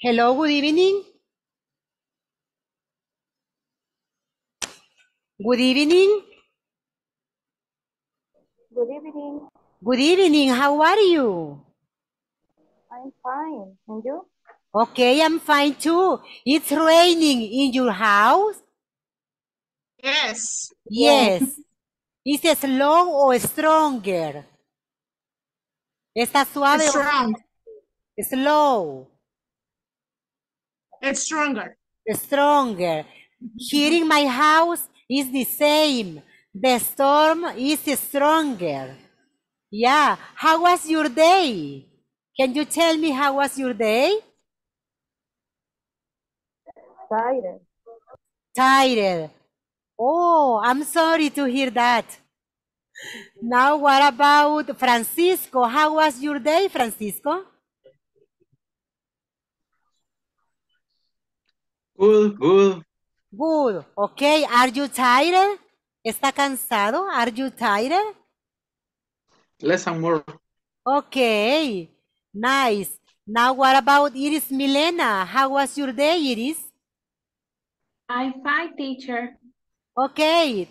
Hello, good evening. Good evening. Good evening. Good evening. How are you? I'm fine. And you? Okay, I'm fine too. It's raining in your house? Yes. Yes. Is it slow or stronger? ¿Está suave? Strong. Slow. It's stronger. It's stronger. Mm-hmm. Here in my house is the same. The storm is stronger. Yeah. How was your day? Can you tell me how was your day? Tired. Tired. Oh, I'm sorry to hear that. Now, what about Francisco? How was your day, Francisco? Good, good. Good. Okay, are you tired? ¿Está cansado? Are you tired? Less and more. Okay, nice. Now what about Iris Milena? How was your day, Iris? I'm fine, teacher. Okay.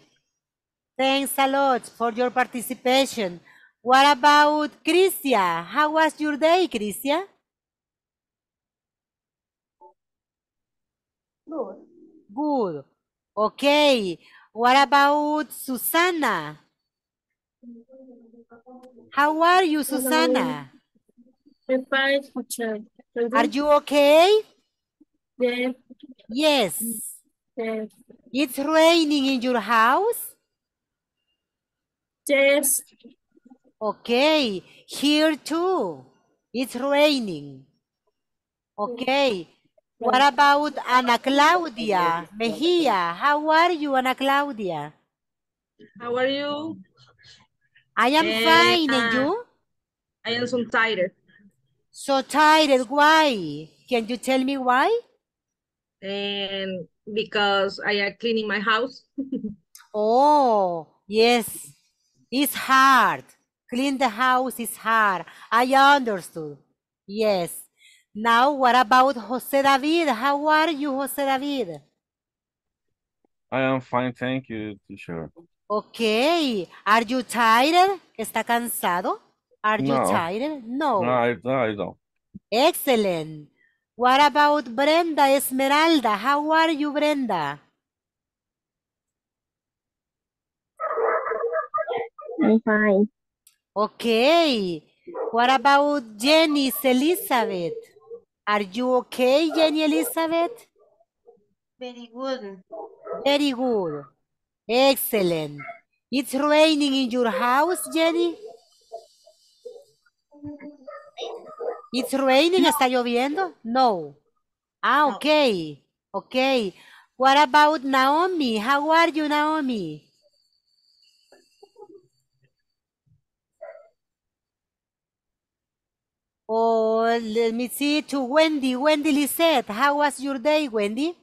Thanks a lot for your participation. What about Cristia? How was your day, Cristia? Good. Good. Okay. What about Susana? How are you, Susana? I'm fine, Are you okay? Yes. Yes. Yes. It's raining in your house? Yes. Okay, here too. It's raining. Okay, what about Ana Claudia Mejia? How are you, Ana Claudia? How are you? I am uh, fine, and ah, you? I am so tired. So tired, why? Can you tell me why? And because I am cleaning my house. oh, yes. It's hard. Clean the house is hard. I understood. Yes. Now, what about Jose David? How are you, Jose David? I am fine, thank you, teacher. Okay. Are you tired? ¿Está cansado? Are you tired? No. No, no, I don't. Excellent. What about Brenda Esmeralda? How are you, Brenda? I'm fine. Okay. What about Jenny Elizabeth? Are you okay, Jenny Elizabeth? Very good. Very good. Excellent. It's raining in your house, Jenny? It's raining, ¿está lloviendo? No. Ah, okay. Okay. What about Naomi? How are you, Naomi? Oh, let me see to Wendy. Wendy Lisette, how was your day, Wendy?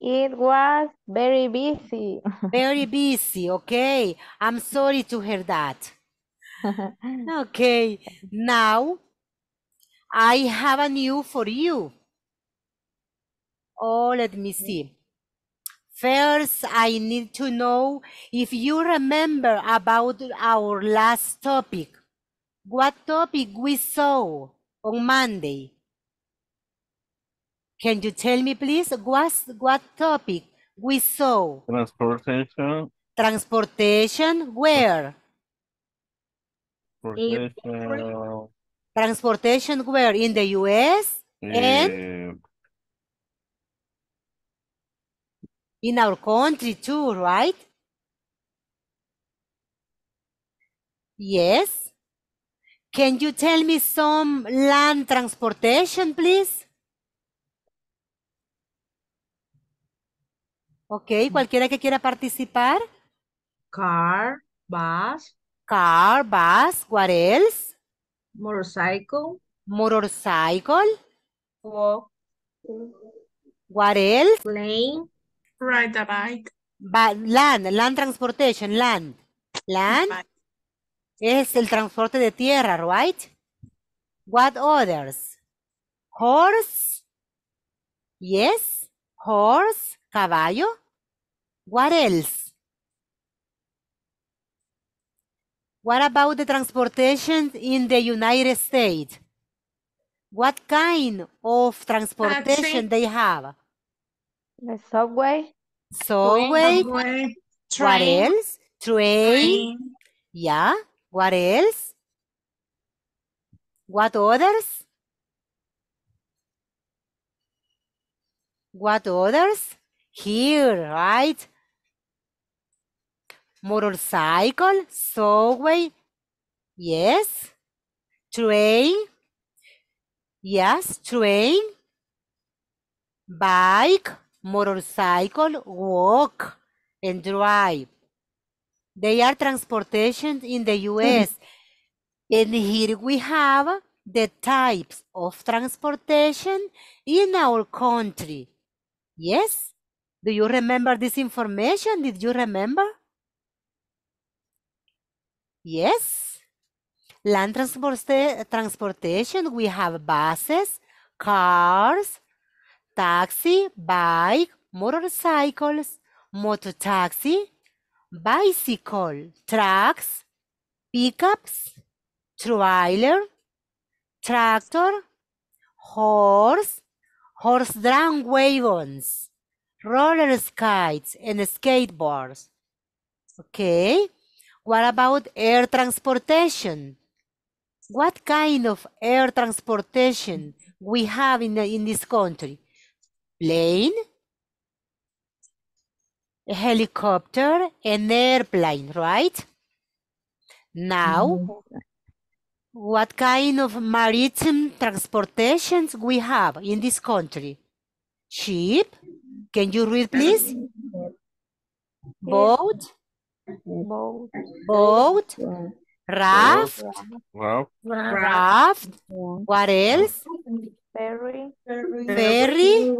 It was very busy. very busy, okay. I'm sorry to hear that. okay, now I have a new for you. Oh, let me see. Mm. First, I need to know if you remember about our last topic. What topic we saw on Monday? Can you tell me, please, what, what topic we saw? Transportation. Transportation, where? Transportation. Transportation where? In the U.S. Yeah. and in our country too, right? Yes. Can you tell me some land transportation, please? Ok, cualquiera que quiera participar. Car, bus. Car, bus, what else? Motorcycle. Motorcycle. Walk. What else? Plane. Ride a bike. land, land transportation, land. Land. Es el transporte de tierra, right? What others? Horse. Yes. Horse. Caballo. What else? What about the transportation in the United States? What kind of transportation they have? The subway. Subway. subway train. What else? Train. train. Yeah. What else? What others? What others? Here, right? Motorcycle, subway, yes. Train, yes, train. Bike, motorcycle, walk, and drive. They are transportation in the mm-hmm. US. and here we have the types of transportation in our country. Yes? Do you remember this information? Did you remember? Yes. Land transport transportation, we have buses, cars, taxi, bike, motorcycles, motor taxi, bicycle, trucks, pickups, trailer, tractor, horse, horse drawn wagons, roller skates, and skateboards. Okay, what about air transportation? What kind of air transportation we have in, the, in this country? Plane, a helicopter, an airplane, right? Now, mm-hmm. what kind of maritime transportations we have in this country? Ship. Can you read, please? Boat. Boat. Boat. Raft. Raft. Raft. What else? Ferry. Ferry. Ferry.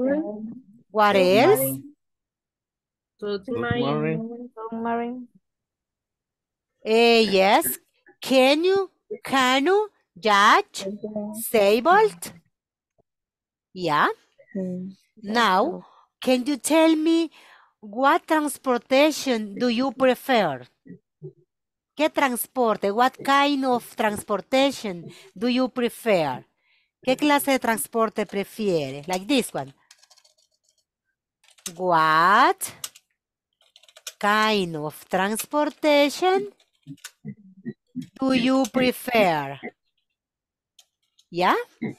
What else? Uh, yes. Can you, can you judge disabled? Yeah. Hmm. Now, can you tell me what transportation do you prefer? ¿Qué transporte? What kind of transportation do you prefer? ¿Qué clase de transporte prefieres? Like this one. What kind of transportation do you prefer? Yeah?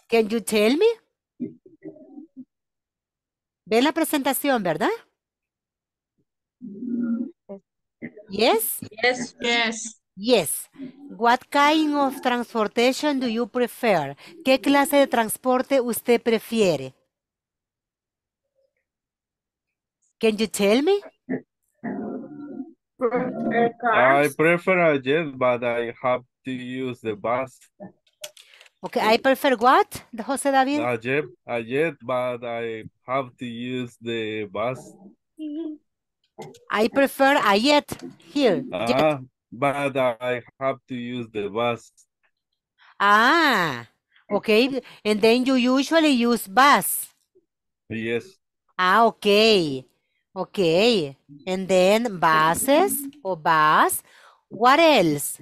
Can you tell me? Ven la presentación, ¿verdad? Yes? Yes. Yes. Yes. What kind of transportation do you prefer? ¿Qué clase de transporte usted prefiere? Can you tell me? prefer cars. I prefer a jet, but I have to use the bus. Okay, I prefer what, Jose David? A jet, a jet, but I have to use the bus. I prefer a jet here. Ah, but I have to use the bus. Ah, okay. And then you usually use bus. Yes. Ah, okay. Okay, and then buses or bus. What else?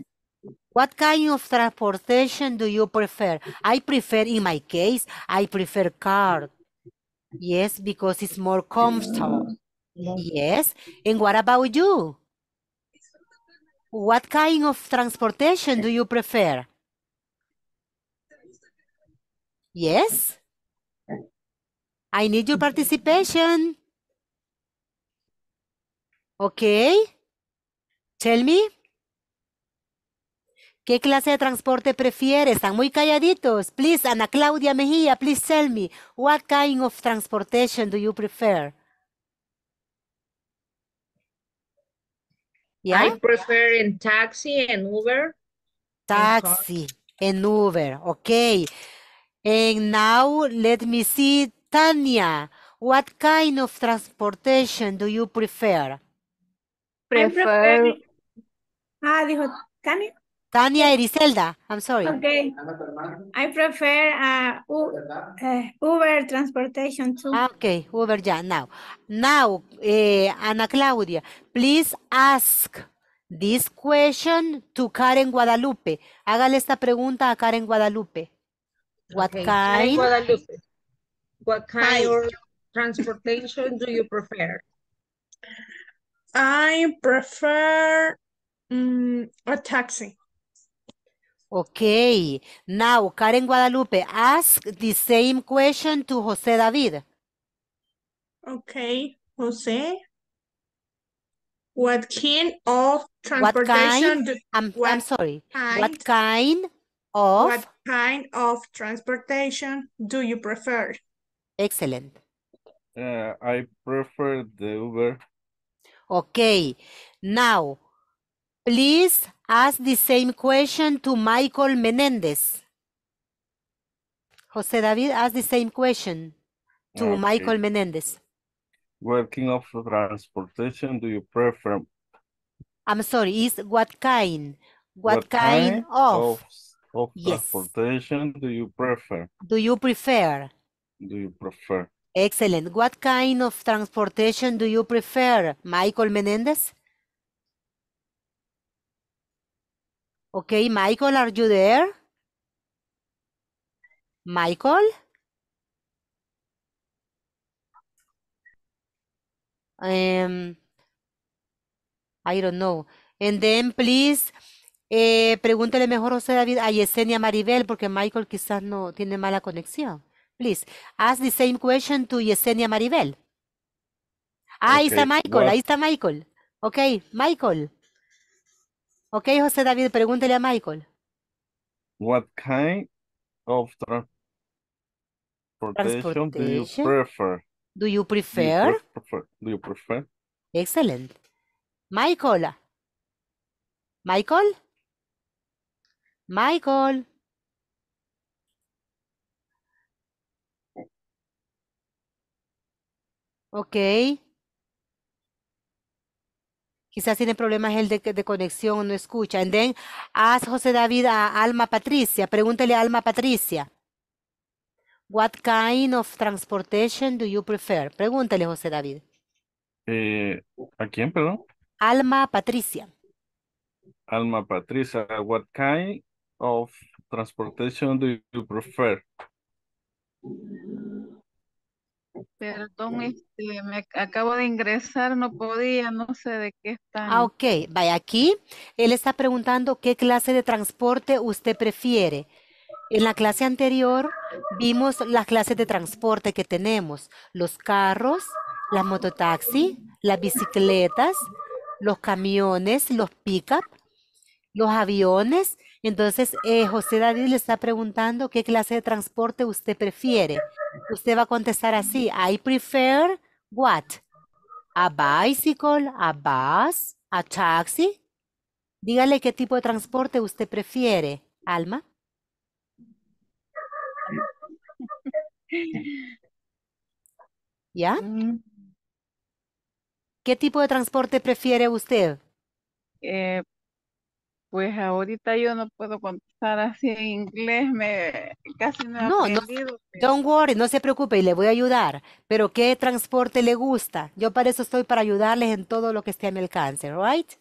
What kind of transportation do you prefer? I prefer, in my case, I prefer car. Yes, because it's more comfortable. Yes, and what about you? What kind of transportation do you prefer? Yes? I need your participation. Ok, Tell me. ¿Qué clase de transporte prefieres? Están muy calladitos. Please, Ana Claudia Mejía, please tell me. What kind of transportation do you prefer? I prefer in taxi and Uber. Taxi and Uber. ok. And now let me see, Tania, What kind of transportation do you prefer? prefer. Ah, dijo Tania. Tania I'm sorry. Okay. I prefer uh, eh, Uber transportation too. Ah, okay, Uber, yeah, now. Now, eh, Ana Claudia, please ask this question to Karen Guadalupe. Hágale esta pregunta a Karen Guadalupe. What What kind of transportation do you prefer? I prefer um, a taxi. Okay. Now, Karen Guadalupe, ask the same question to Jose David. Okay, Jose. What kind of transportation? What kind? Do, I'm, what I'm sorry. Kind, what kind of? What kind of transportation do you prefer? Excellent. Uh, I prefer the Uber. Okay, now please ask the same question to Michael Menendez. Jose David, ask the same question to okay. Michael Menendez. Working of transportation do you prefer? I'm sorry, is what kind? What, what kind, kind, of? Of, of yes. transportation do you prefer? Do you prefer? Do you prefer? Excellent. What kind of transportation do you prefer, Michael Menendez? Okay, Michael, are you there? Michael? Um, I don't know. And then, please, eh, pregúntele mejor a José David a Yesenia Maribel, porque Michael quizás no tiene mala conexión. Please ask the same question to Yesenia Maribel. Ah, ahí está Michael, ahí está Michael. Ok, Michael. Ok, José David, pregúntele a Michael. What kind of transportation, Do you prefer? Do you prefer? Do you prefer? Excellent. Michael. Michael? Michael. Ok. Quizás tiene problemas el de, de conexión no escucha. And then ask José David a Alma Patricia. Pregúntele a Alma Patricia. What kind of transportation do you prefer? Pregúntele, José David. Eh, ¿a quién, perdón? Alma Patricia. Alma Patricia, what kind of transportation do you prefer? Perdón, este, me acabo de ingresar, no podía, no sé de qué está. Ah, ok, vaya aquí. Él está preguntando qué clase de transporte usted prefiere. En la clase anterior vimos las clases de transporte que tenemos, los carros, las mototaxis, las bicicletas, los camiones, los pick-up, los aviones entonces, eh, José David le está preguntando qué clase de transporte usted prefiere. Usted va a contestar así, I prefer what? A bicycle, a bus, a taxi. Dígale qué tipo de transporte usted prefiere, Alma. ¿Ya? Mm. ¿Qué tipo de transporte prefiere usted? Eh, pues ahorita yo no puedo contestar así en inglés, me casi no he no, No, don't worry, no se preocupe y le voy a ayudar. Pero ¿qué transporte le gusta? Yo para eso estoy para ayudarles en todo lo que esté a mi alcance, right?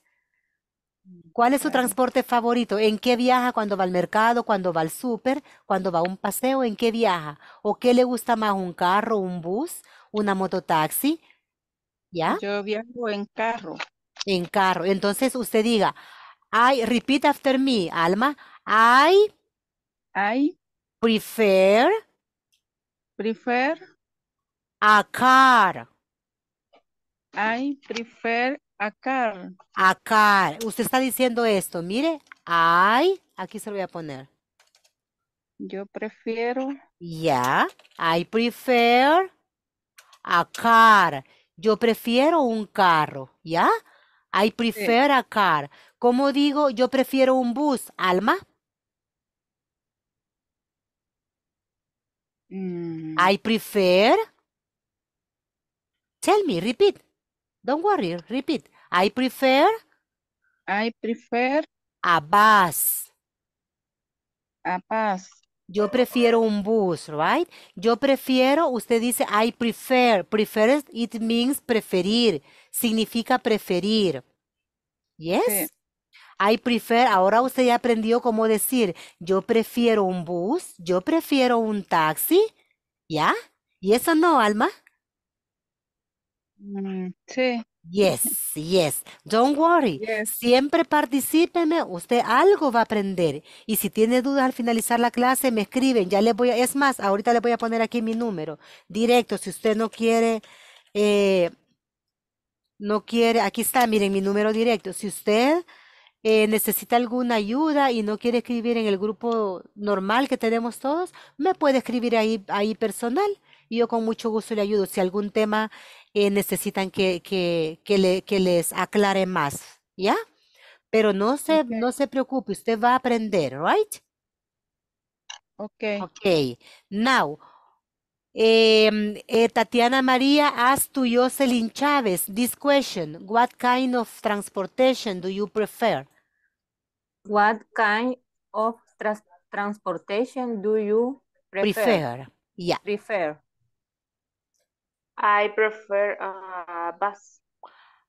Mm, ¿Cuál es su transporte favorito? ¿En qué viaja cuando va al mercado, cuando va al súper, cuando va a un paseo? ¿En qué viaja? ¿O qué le gusta más, un carro, un bus, una mototaxi? ¿Ya? Yo viajo en carro. En carro. Entonces usted diga, I, repeat after me, Alma. I I prefer prefer a car. I prefer a car. A car. Usted está diciendo esto, mire. I, aquí se lo voy a poner. Yo prefiero. Ya, yeah, I prefer a car. Yo prefiero un carro, ¿ya? I prefer a car. ¿Cómo digo yo prefiero un bus, Alma? Mm. I prefer. Tell me, repeat. Don't worry, repeat. I prefer. I prefer. A bus. A bus. Yo prefiero un bus, right? Yo prefiero, usted dice I prefer. Prefer, it means preferir. Significa preferir. Yes? I prefer, ahora usted ya aprendió cómo decir, yo prefiero un bus, yo prefiero un taxi, ¿ya? ¿Y eso no, Alma? Mm, sí. Yes, yes. Don't worry. Siempre participeme, Usted algo va a aprender. Y si tiene dudas al finalizar la clase, me escriben. Ya les voy a, es más, ahorita les voy a poner aquí mi número directo. Si usted no quiere, eh, no quiere, aquí está, miren mi número directo. Si usted eh, necesita alguna ayuda y no quiere escribir en el grupo normal que tenemos todos, me puede escribir ahí, ahí personal y yo con mucho gusto le ayudo. Si algún tema eh, necesitan que, que, les aclare más, ¿ya? Pero no se, no se preocupe, usted va a aprender, ¿right? Ok. Ok. Now, Em, eh, Tatiana María asked to Jocelyn Chávez this question. What kind of transportation do you prefer? What kind of transportation do you prefer? Prefer, Prefer. I prefer a uh, bus.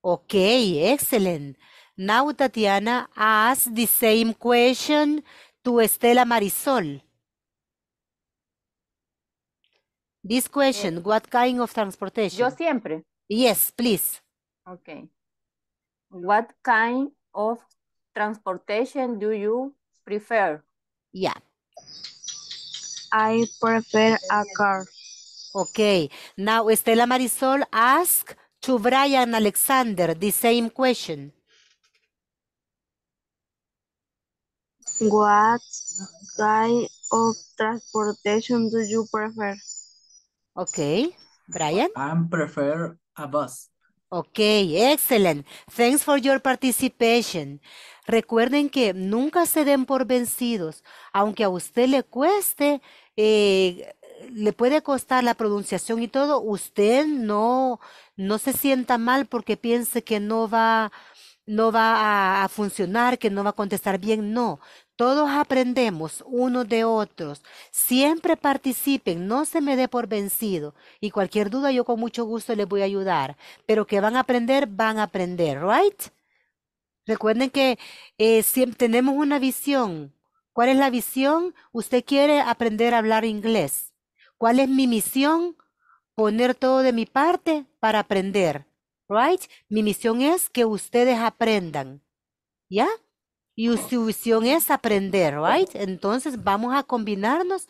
Okay, excellent. Now Tatiana asks the same question to Estela Marisol. This question, eh, what kind of transportation? Yo siempre. Yes, please. Okay. What kind of transportation do you prefer? Yeah. I prefer a car. Okay. Now, Estela Marisol ask to Brian Alexander the same question. What kind of transportation do you prefer? Okay, Brian? I prefer a bus. Okay, excellent. Thanks for your participation. Recuerden que nunca se den por vencidos. Aunque a usted le cueste, eh, le puede costar la pronunciación y todo, usted no, no se sienta mal porque piense que no va no va a, funcionar, que no va a contestar bien. No, todos aprendemos unos de otros. Siempre participen, no se me dé por vencido. Y cualquier duda yo con mucho gusto les voy a ayudar. Pero que van a aprender, van a aprender, ¿right? Recuerden que eh, siempre tenemos una visión. ¿Cuál es la visión? Usted quiere aprender a hablar inglés. ¿Cuál es mi misión? Poner todo de mi parte para aprender right? Mi misión es que ustedes aprendan, ¿ya? Y su misión es aprender, right? Entonces vamos a combinarnos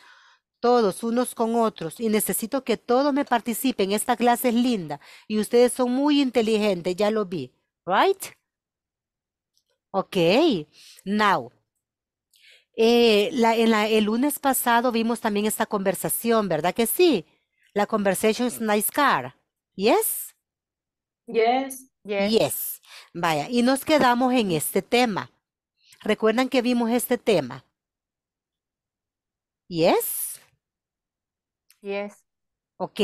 todos unos con otros y necesito que todos me participen. Esta clase es linda y ustedes son muy inteligentes, ya lo vi, right? Ok, now. Eh, en el lunes pasado vimos también esta conversación, ¿verdad que sí? La conversation is nice car. Yes? Yes. Yes. Vaya, y nos quedamos en este tema. ¿Recuerdan que vimos este tema? Yes. Yes. Ok.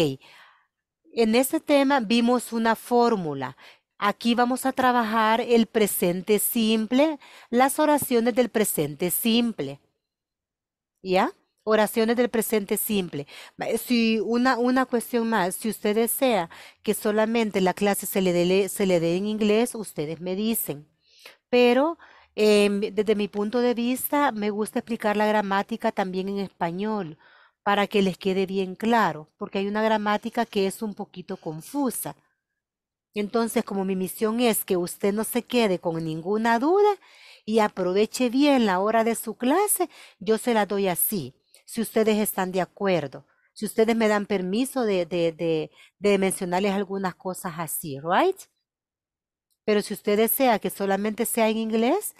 En este tema vimos una fórmula. Aquí vamos a trabajar el presente simple, las oraciones del presente simple. ¿Ya? oraciones del presente simple. Eh, si una, una cuestión más, si usted desea que solamente la clase se le dé, se le dé en inglés, ustedes me dicen. Pero em, desde mi punto de vista, me gusta explicar la gramática también en español para que les quede bien claro, porque hay una gramática que es un poquito confusa. Entonces, como mi misión es que usted no se quede con ninguna duda y aproveche bien la hora de su clase, yo se la doy así si ustedes están de acuerdo, si ustedes me dan permiso de, mencionarles algunas cosas así, ¿right? Pero si usted desea que solamente sea en inglés,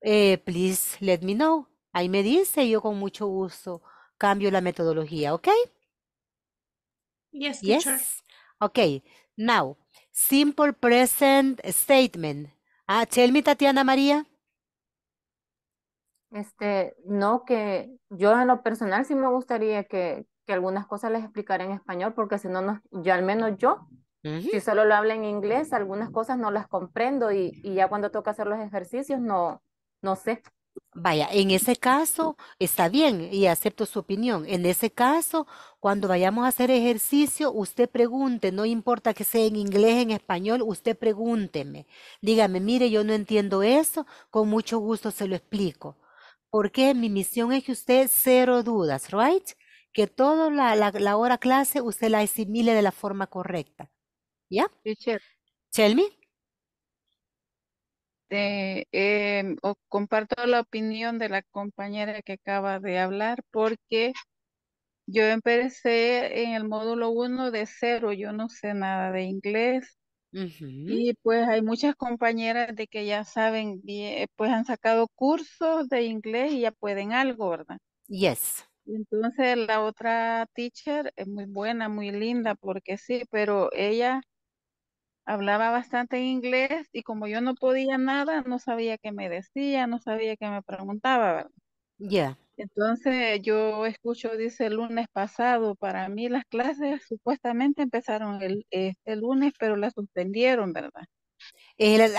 eh, please let me know. Ahí me dice yo con mucho gusto cambio la metodología, ¿ok? Yes, Teacher. Okay, now, simple present statement. Ah, tell me, Tatiana María. Este, no, que yo en lo personal sí me gustaría que, algunas cosas les explicara en español, porque si no, al menos yo, si solo lo hablo en inglés, algunas cosas no las comprendo y, ya cuando toca hacer los ejercicios no, no sé. Vaya, en ese caso está bien y acepto su opinión. En ese caso, cuando vayamos a hacer ejercicio, usted pregunte, no importa que sea en inglés, en español, usted pregúnteme. Dígame, mire, yo no entiendo eso, con mucho gusto se lo explico. Porque mi misión es que usted cero dudas, right? Que toda la, hora clase usted la asimile de la forma correcta. ¿Ya? Yeah? Tell me. Eh, em, o comparto la opinión de la compañera que acaba de hablar porque yo empecé en el módulo uno de cero, yo no sé nada de inglés y pues hay muchas compañeras de que ya saben, pues han sacado cursos de inglés y ya pueden algo, ¿verdad? Yes. Entonces la otra teacher es muy buena, muy linda, porque sí, pero ella hablaba bastante inglés y como yo no podía nada, no sabía qué me decía, no sabía qué me preguntaba, ¿verdad? Entonces yo escucho, dice el lunes pasado, para mí las clases supuestamente empezaron el, este lunes, pero las suspendieron, ¿verdad?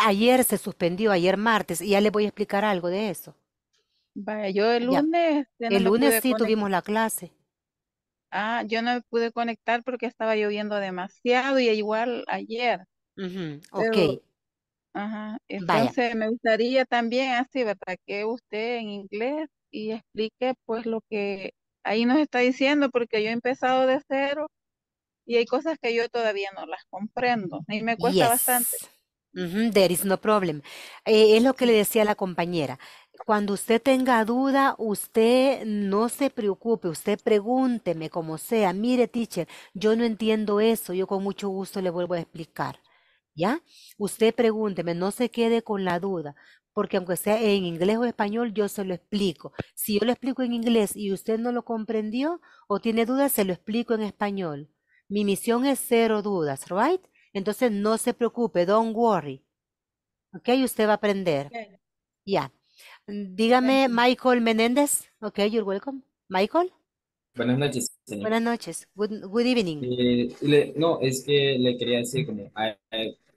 ayer se suspendió, ayer martes, y ya le voy a explicar algo de eso. Vaya, yo el lunes... el lunes sí tuvimos la clase. Ah, yo no me pude conectar porque estaba lloviendo demasiado y igual ayer. ok. Ajá, entonces me gustaría también así, ¿verdad? Que usted en inglés y explique pues lo que ahí nos está diciendo, porque yo he empezado de cero y hay cosas que yo todavía no las comprendo y me cuesta bastante. there is no problem. Eh, es lo que le decía la compañera. Cuando usted tenga duda, usted no se preocupe, usted pregúnteme como sea, mire, teacher, yo no entiendo eso, yo con mucho gusto le vuelvo a explicar. ¿Ya? Usted pregúnteme, no se quede con la duda porque aunque sea en inglés o español, yo se lo explico. Si yo lo explico en inglés y usted no lo comprendió o tiene dudas, se lo explico en español. Mi misión es cero dudas, ¿right? Entonces no se preocupe, don't worry. ¿Ok? Usted va a aprender. Ya. Mm, dígame, Michael Menéndez. Ok, you're welcome. Michael. Buenas noches, Buenas noches. Good, evening. Eh, no, es que le quería decir como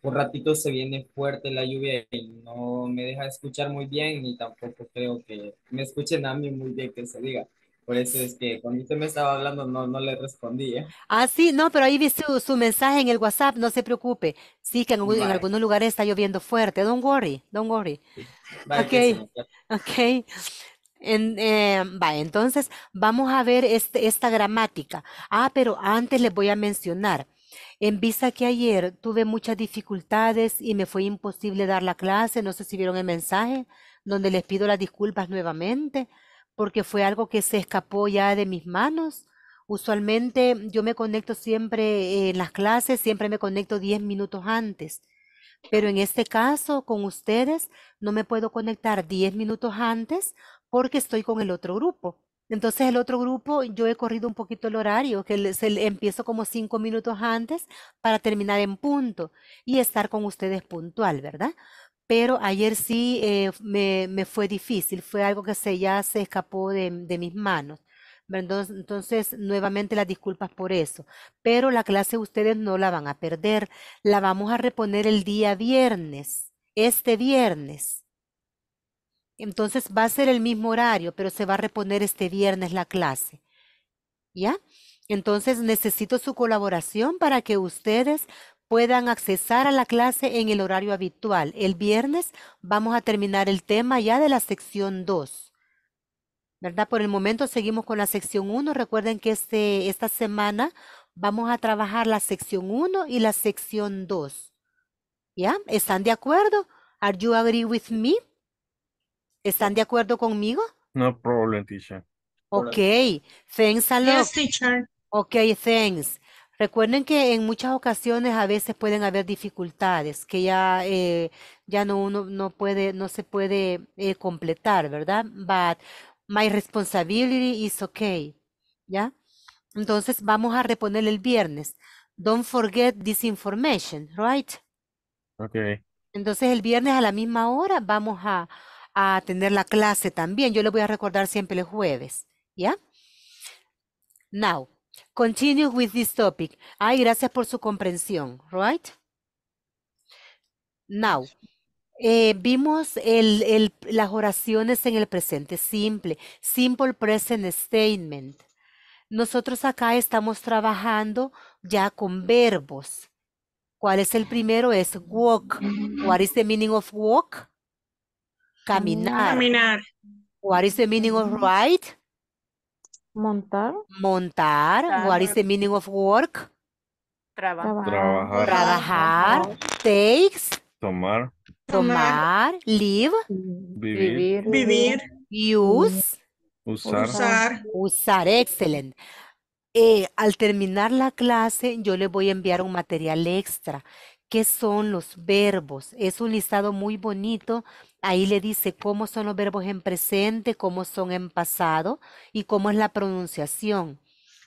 por ratito se viene fuerte la lluvia y no me deja escuchar muy bien y tampoco creo que me escuchen a mí muy bien que se diga. Por eso es que cuando usted me estaba hablando no, no le respondía. ¿eh? Ah, sí, no, pero ahí vi su, mensaje en el WhatsApp, no se preocupe. Sí, que en, algunos lugares está lloviendo fuerte. Don't worry, don't worry. Ok, pues, ok. Eh, entonces vamos a ver este, esta gramática. Ah, pero antes les voy a mencionar. En vista que ayer tuve muchas dificultades y me fue imposible dar la clase, no sé si vieron el mensaje, donde les pido las disculpas nuevamente, porque fue algo que se escapó ya de mis manos. Usualmente yo me conecto siempre en las clases, siempre me conecto 10 minutos antes. Pero en este caso, con ustedes, no me puedo conectar 10 minutos antes porque estoy con el otro grupo. Entonces el otro grupo, yo he corrido un poquito el horario, que empiezo como cinco minutos antes para terminar en punto y estar con ustedes puntual, ¿verdad? Pero ayer sí eh, me, fue difícil, fue algo que se, ya se escapó de, mis manos. entonces, nuevamente las disculpas por eso. Pero la clase ustedes no la van a perder. La vamos a reponer el día viernes, este viernes. Entonces va a ser el mismo horario, pero se va a reponer este viernes la clase. ¿Ya? Entonces necesito su colaboración para que ustedes puedan accesar a la clase en el horario habitual. El viernes vamos a terminar el tema ya de la sección 2. ¿Verdad? Por el momento seguimos con la sección 1. Recuerden que este, esta semana vamos a trabajar la sección 1 y la sección 2. ¿Ya? ¿Están de acuerdo? Are you agree with me? ¿Están de acuerdo conmigo? No problem, teacher. Ok, thanks a lot. Yes, teacher. Ok, thanks. Recuerden que en muchas ocasiones a veces pueden haber dificultades que ya, eh, ya no uno no puede, no se puede eh, completar, ¿verdad? But my responsibility is okay. ¿Ya? Entonces vamos a reponer el viernes. Don't forget this information, right? Okay. Entonces el viernes a la misma hora vamos a, a tener la clase también. Yo le voy a recordar siempre el jueves. ¿Ya? Now, continue with this topic. Ay, gracias por su comprensión, right? Now, eh, vimos el, las oraciones en el presente simple, simple present statement. Nosotros acá estamos trabajando ya con verbos. ¿Cuál es el primero? Es walk. What is the meaning of walk? Caminar. Caminar. What is the meaning of ride? Montar. Montar. What is the meaning of work? Trabajar. Trabajar. Trabajar. Takes. Tomar. Tomar. Live. Vivir. Vivir. Use. Usar. Usar. excelente eh, al terminar la clase, yo le voy a enviar un material extra. ¿Qué son los verbos? Es un listado muy bonito Ahí le dice cómo son los verbos en presente, cómo son en pasado y cómo es la pronunciación.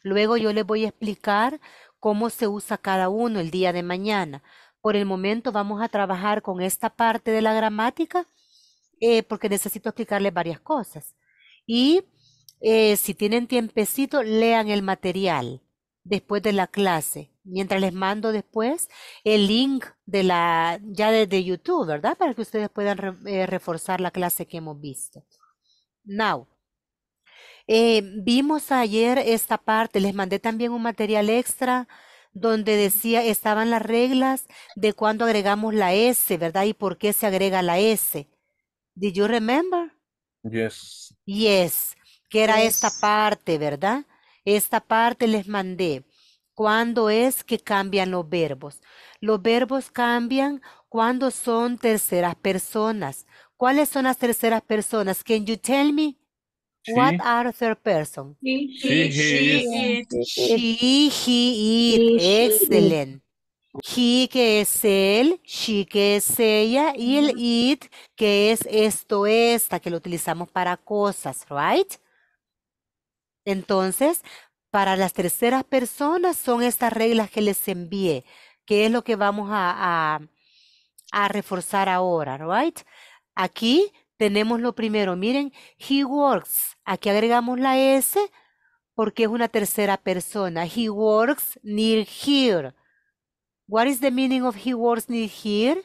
Luego yo les voy a explicar cómo se usa cada uno el día de mañana. Por el momento vamos a trabajar con esta parte de la gramática eh, porque necesito explicarles varias cosas. Y eh, si tienen tiempecito, lean el material después de la clase mientras les mando después el link de la ya desde YouTube, ¿verdad? Para que ustedes puedan eh, reforzar la clase que hemos visto. Now, eh, vimos ayer esta parte, les mandé también un material extra donde decía, estaban las reglas de cuando agregamos la S, ¿verdad? Y por qué se agrega la S. Did you remember? Yes. Yes, que era esta parte, ¿verdad? Esta parte les mandé. ¿Cuándo es que cambian los verbos? Los verbos cambian cuando son terceras personas. ¿Cuáles son las terceras personas? Can you tell me? What are third person? She, he, she, she, he, it. Excellent. He que es él, she que es ella y el it que es esto, esta, que lo utilizamos para cosas, right? Entonces, para las terceras personas son estas reglas que les envié, que es lo que vamos a, reforzar ahora, ¿right? Aquí tenemos lo primero, miren, he works, aquí agregamos la S porque es una tercera persona. He works near here. What is the meaning of he works near here?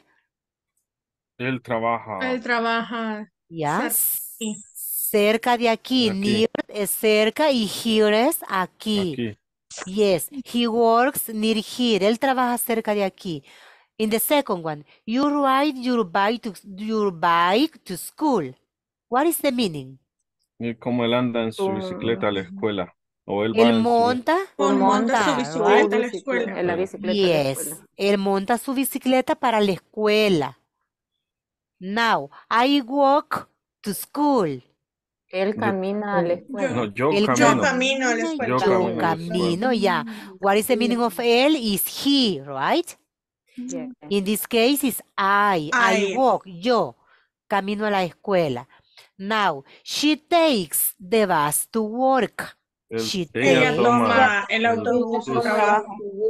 El trabaja. El trabaja. Yes. Sí cerca de aquí. Near es cerca y here es aquí. aquí. Yes, he works near here. Él trabaja cerca de aquí. In the second one, you ride your bike to, your bike to school. What is the meaning? Y como él anda en su bicicleta a la escuela. O él, monta, monta, su bicicleta a la escuela. la escuela. Él monta su bicicleta para la escuela. Now, I walk to school. Él camina a la eh, escuela. yo, camino. a la escuela. Yo camino, ya. What is the meaning of él is he, right? In this case is I. I, walk, yo camino a la escuela. Now, she takes the bus to work. she ella toma el autobús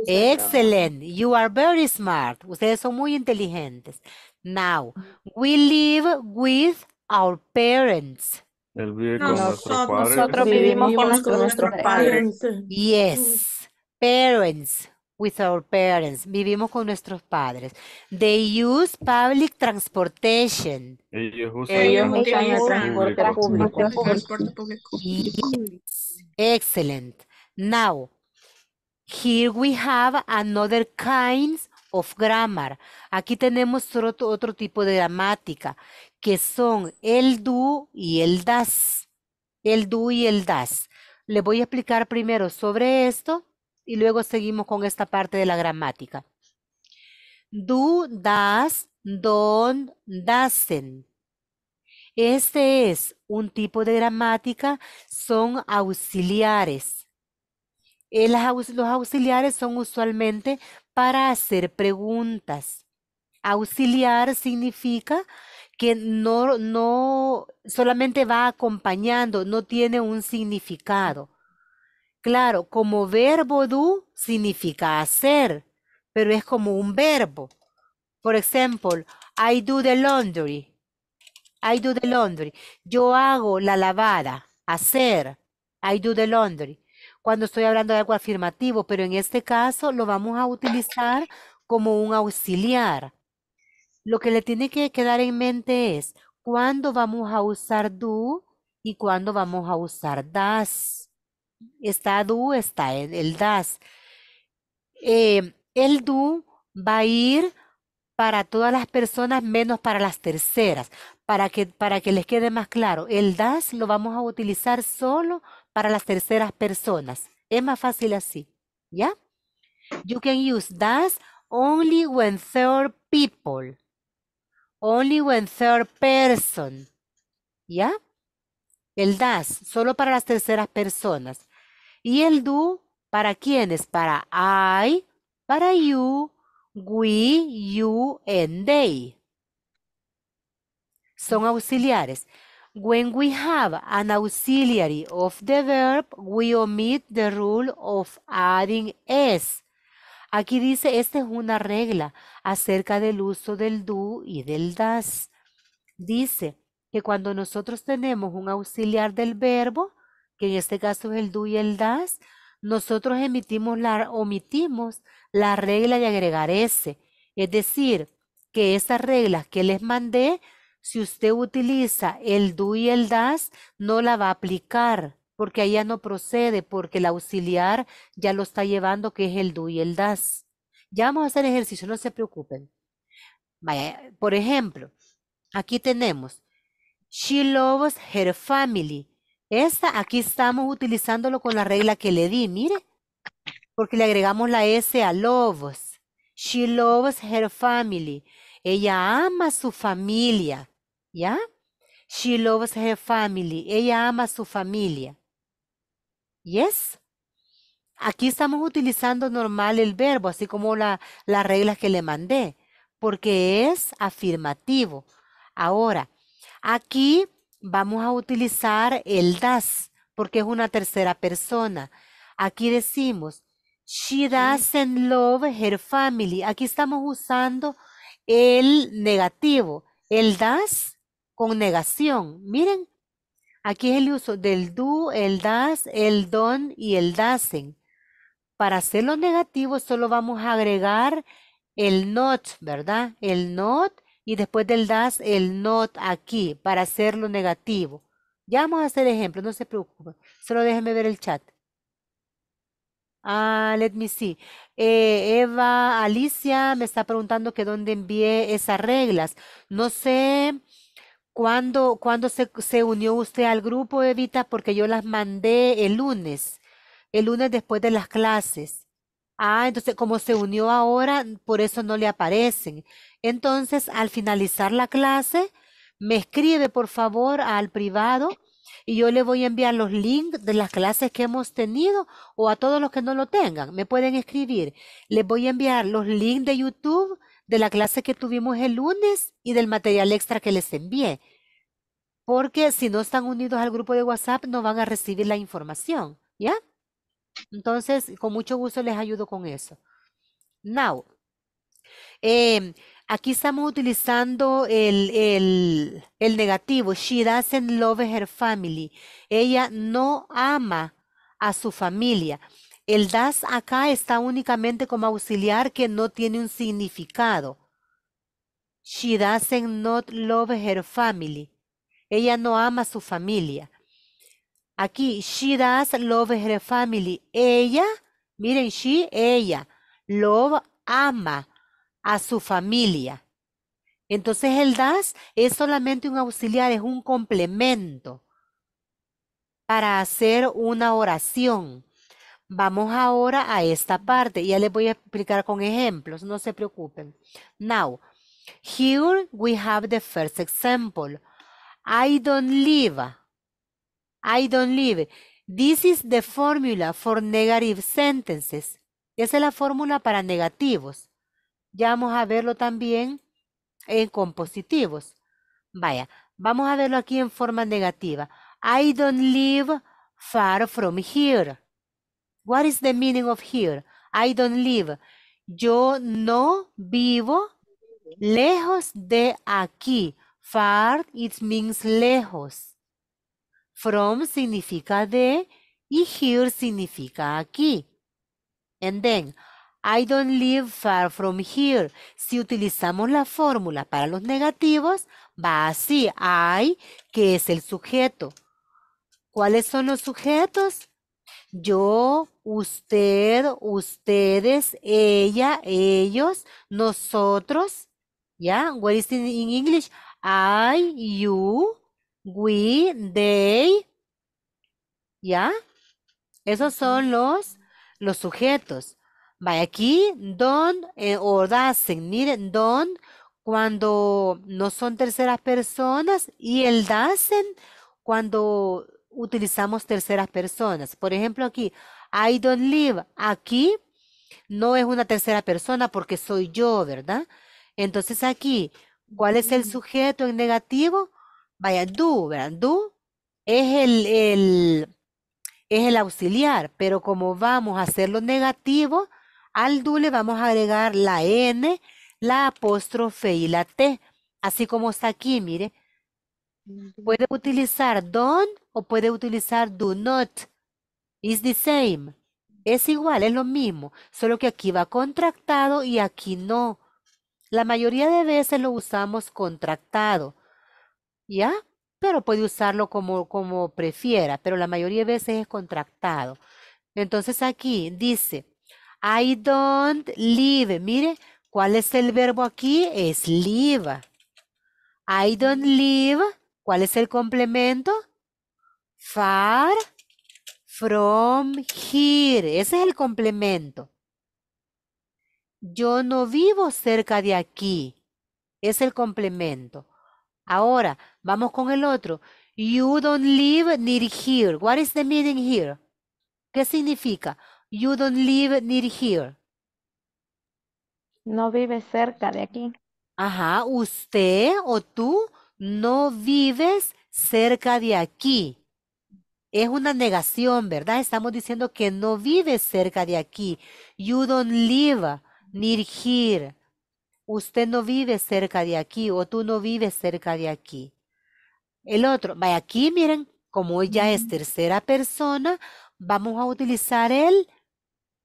Excellent. You are very smart. Ustedes son muy inteligentes. Now, we live with our parents. Nosotros vivimos con, nuestros, padres. Yes. Parents. With our parents. Vivimos con nuestros padres. They use public transportation. Ellos usan, el transporte, público. Excellent. Now, here we have another kind of grammar. Aquí tenemos otro, otro tipo de gramática que son el do y el das. El do y el das. Les voy a explicar primero sobre esto y luego seguimos con esta parte de la gramática. Do, das, don, dasen. Este es un tipo de gramática, son auxiliares. los auxiliares son usualmente para hacer preguntas. Auxiliar significa que no, no solamente va acompañando, no tiene un significado. Claro, como verbo do significa hacer, pero es como un verbo. Por ejemplo, I do the laundry. I do the laundry. Yo hago la lavada, hacer. I do the laundry. Cuando estoy hablando de algo afirmativo, pero en este caso lo vamos a utilizar como un auxiliar. Lo que le tiene que quedar en mente es cuándo vamos a usar do y cuándo vamos a usar das. Está do, está el, el das. Eh, el do va a ir para todas las personas menos para las terceras. Para que, para que les quede más claro, el das lo vamos a utilizar solo para las terceras personas. Es más fácil así, ¿ya? You can use das only when third people Only when third person. ¿Ya? El das, solo para las terceras personas. Y el do, ¿para quiénes? Para I, para you, we, you, and they. Son auxiliares. When we have an auxiliary of the verb, we omit the rule of adding s Aquí dice, esta es una regla acerca del uso del do y del das. Dice que cuando nosotros tenemos un auxiliar del verbo, que en este caso es el do y el das, nosotros la, omitimos la regla de agregar ese. Es decir, que esas reglas que les mandé, si usted utiliza el do y el das, no la va a aplicar porque ahí ya no procede, porque el auxiliar ya lo está llevando, que es el do y el das. Ya vamos a hacer ejercicio, no se preocupen. por ejemplo, aquí tenemos, she loves her family. Esta, aquí estamos utilizándolo con la regla que le di, mire, porque le agregamos la S a loves. She loves her family. Ella ama su familia, ¿ya? She loves her family. Ella ama su familia. Yes. Aquí estamos utilizando normal el verbo, así como la, las reglas que le mandé, porque es afirmativo. Ahora, aquí vamos a utilizar el das, porque es una tercera persona. Aquí decimos, she doesn't love her family. Aquí estamos usando el negativo, el das con negación. Miren, Aquí es el uso del do, el das, el don y el dasen. Para hacer negativo negativo, solo vamos a agregar el not, ¿verdad? El not y después del das el not aquí para hacerlo negativo. Ya vamos a hacer ejemplos, no se preocupen. Solo déjenme ver el chat. Ah, let me see. Eh, Eva, Alicia me está preguntando que dónde envié esas reglas. No sé ¿Cuándo, se, se unió usted al grupo, Evita? Porque yo las mandé el lunes, el lunes después de las clases. Ah, entonces como se unió ahora, por eso no le aparecen. Entonces, al finalizar la clase, me escribe por favor al privado y yo le voy a enviar los links de las clases que hemos tenido o a todos los que no lo tengan. Me pueden escribir. Les voy a enviar los links de YouTube de la clase que tuvimos el lunes y del material extra que les envié. Porque si no están unidos al grupo de WhatsApp, no van a recibir la información, ¿ya? Entonces, con mucho gusto les ayudo con eso. Now, em, aquí estamos utilizando el, el, negativo. She doesn't love her family. Ella no ama a su familia. El das acá está únicamente como auxiliar que no tiene un significado. She doesn't not love her family. Ella no ama a su familia. Aquí, she does love her family. Ella, miren, she, ella, love, ama a su familia. Entonces el das es solamente un auxiliar, es un complemento para hacer una oración. Vamos ahora a esta parte. Ya les voy a explicar con ejemplos, no se preocupen. Now, here we have the first example. I don't live. I don't live. This is the formula for negative sentences. Esa es la fórmula para negativos. Ya vamos a verlo también en compositivos. Vaya, vamos a verlo aquí en forma negativa. I don't live far from here. What is the meaning of here? I don't live. Yo no vivo lejos de aquí. Far, it means lejos. From significa de y here significa aquí. And then, I don't live far from here. Si utilizamos la fórmula para los negativos, va así. I, que es el sujeto. ¿Cuáles son los sujetos? yo, usted, ustedes, ella, ellos, nosotros. ¿ya? what is in, English? I, you, we, they. ¿Ya? Esos son los, los sujetos. Vaya aquí, don eh, o doesn't. Miren, don cuando no son terceras personas y el doesn't cuando utilizamos terceras personas. Por ejemplo, aquí, I don't live. Aquí no es una tercera persona porque soy yo, ¿verdad? Entonces aquí, ¿cuál es el mm. sujeto en negativo? Vaya, do, ¿verdad? Do es el, es el auxiliar, pero como vamos a hacerlo negativo, al do le vamos a agregar la N, la apóstrofe y la T, así como está aquí, mire. Mm. Puede utilizar don, o puede utilizar do not. Is the same. Es igual, es lo mismo, solo que aquí va contractado y aquí no. La mayoría de veces lo usamos contractado, ¿ya? Pero puede usarlo como, como prefiera, pero la mayoría de veces es contractado. Entonces aquí dice, I don't live. Mire, ¿cuál es el verbo aquí? Es live. I don't live. ¿Cuál es el complemento? Far from here. Ese es el complemento. Yo no vivo cerca de aquí. Es el complemento. Ahora, vamos con el otro. You don't live near here. What is the meaning here? ¿Qué significa? You don't live near here. No vive cerca de aquí. Ajá, usted o tú no vives cerca de aquí es una negación, ¿verdad? Estamos diciendo que no vive cerca de aquí. You don't live near here. Usted no vive cerca de aquí o tú no vives cerca de aquí. El otro, vaya aquí, miren, como ella es tercera persona, vamos a utilizar el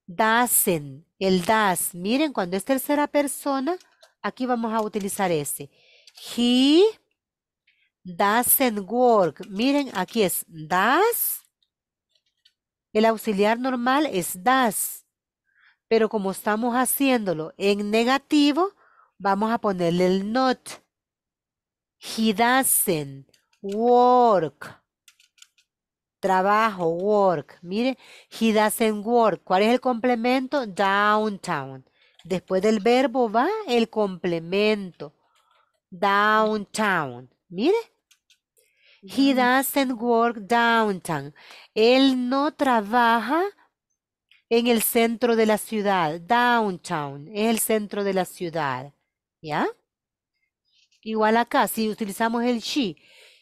dasen, el das. Miren, cuando es tercera persona, aquí vamos a utilizar ese. He doesn't work. Miren, aquí es does. El auxiliar normal es does. Pero como estamos haciéndolo en negativo, vamos a ponerle el not. He doesn't work. Trabajo, work. Mire, he doesn't work. ¿Cuál es el complemento? Downtown. Después del verbo va el complemento. Downtown. Mire. He doesn't work downtown. Él no trabaja en el centro de la ciudad. Downtown es el centro de la ciudad. ¿Ya? Igual acá, si utilizamos el she.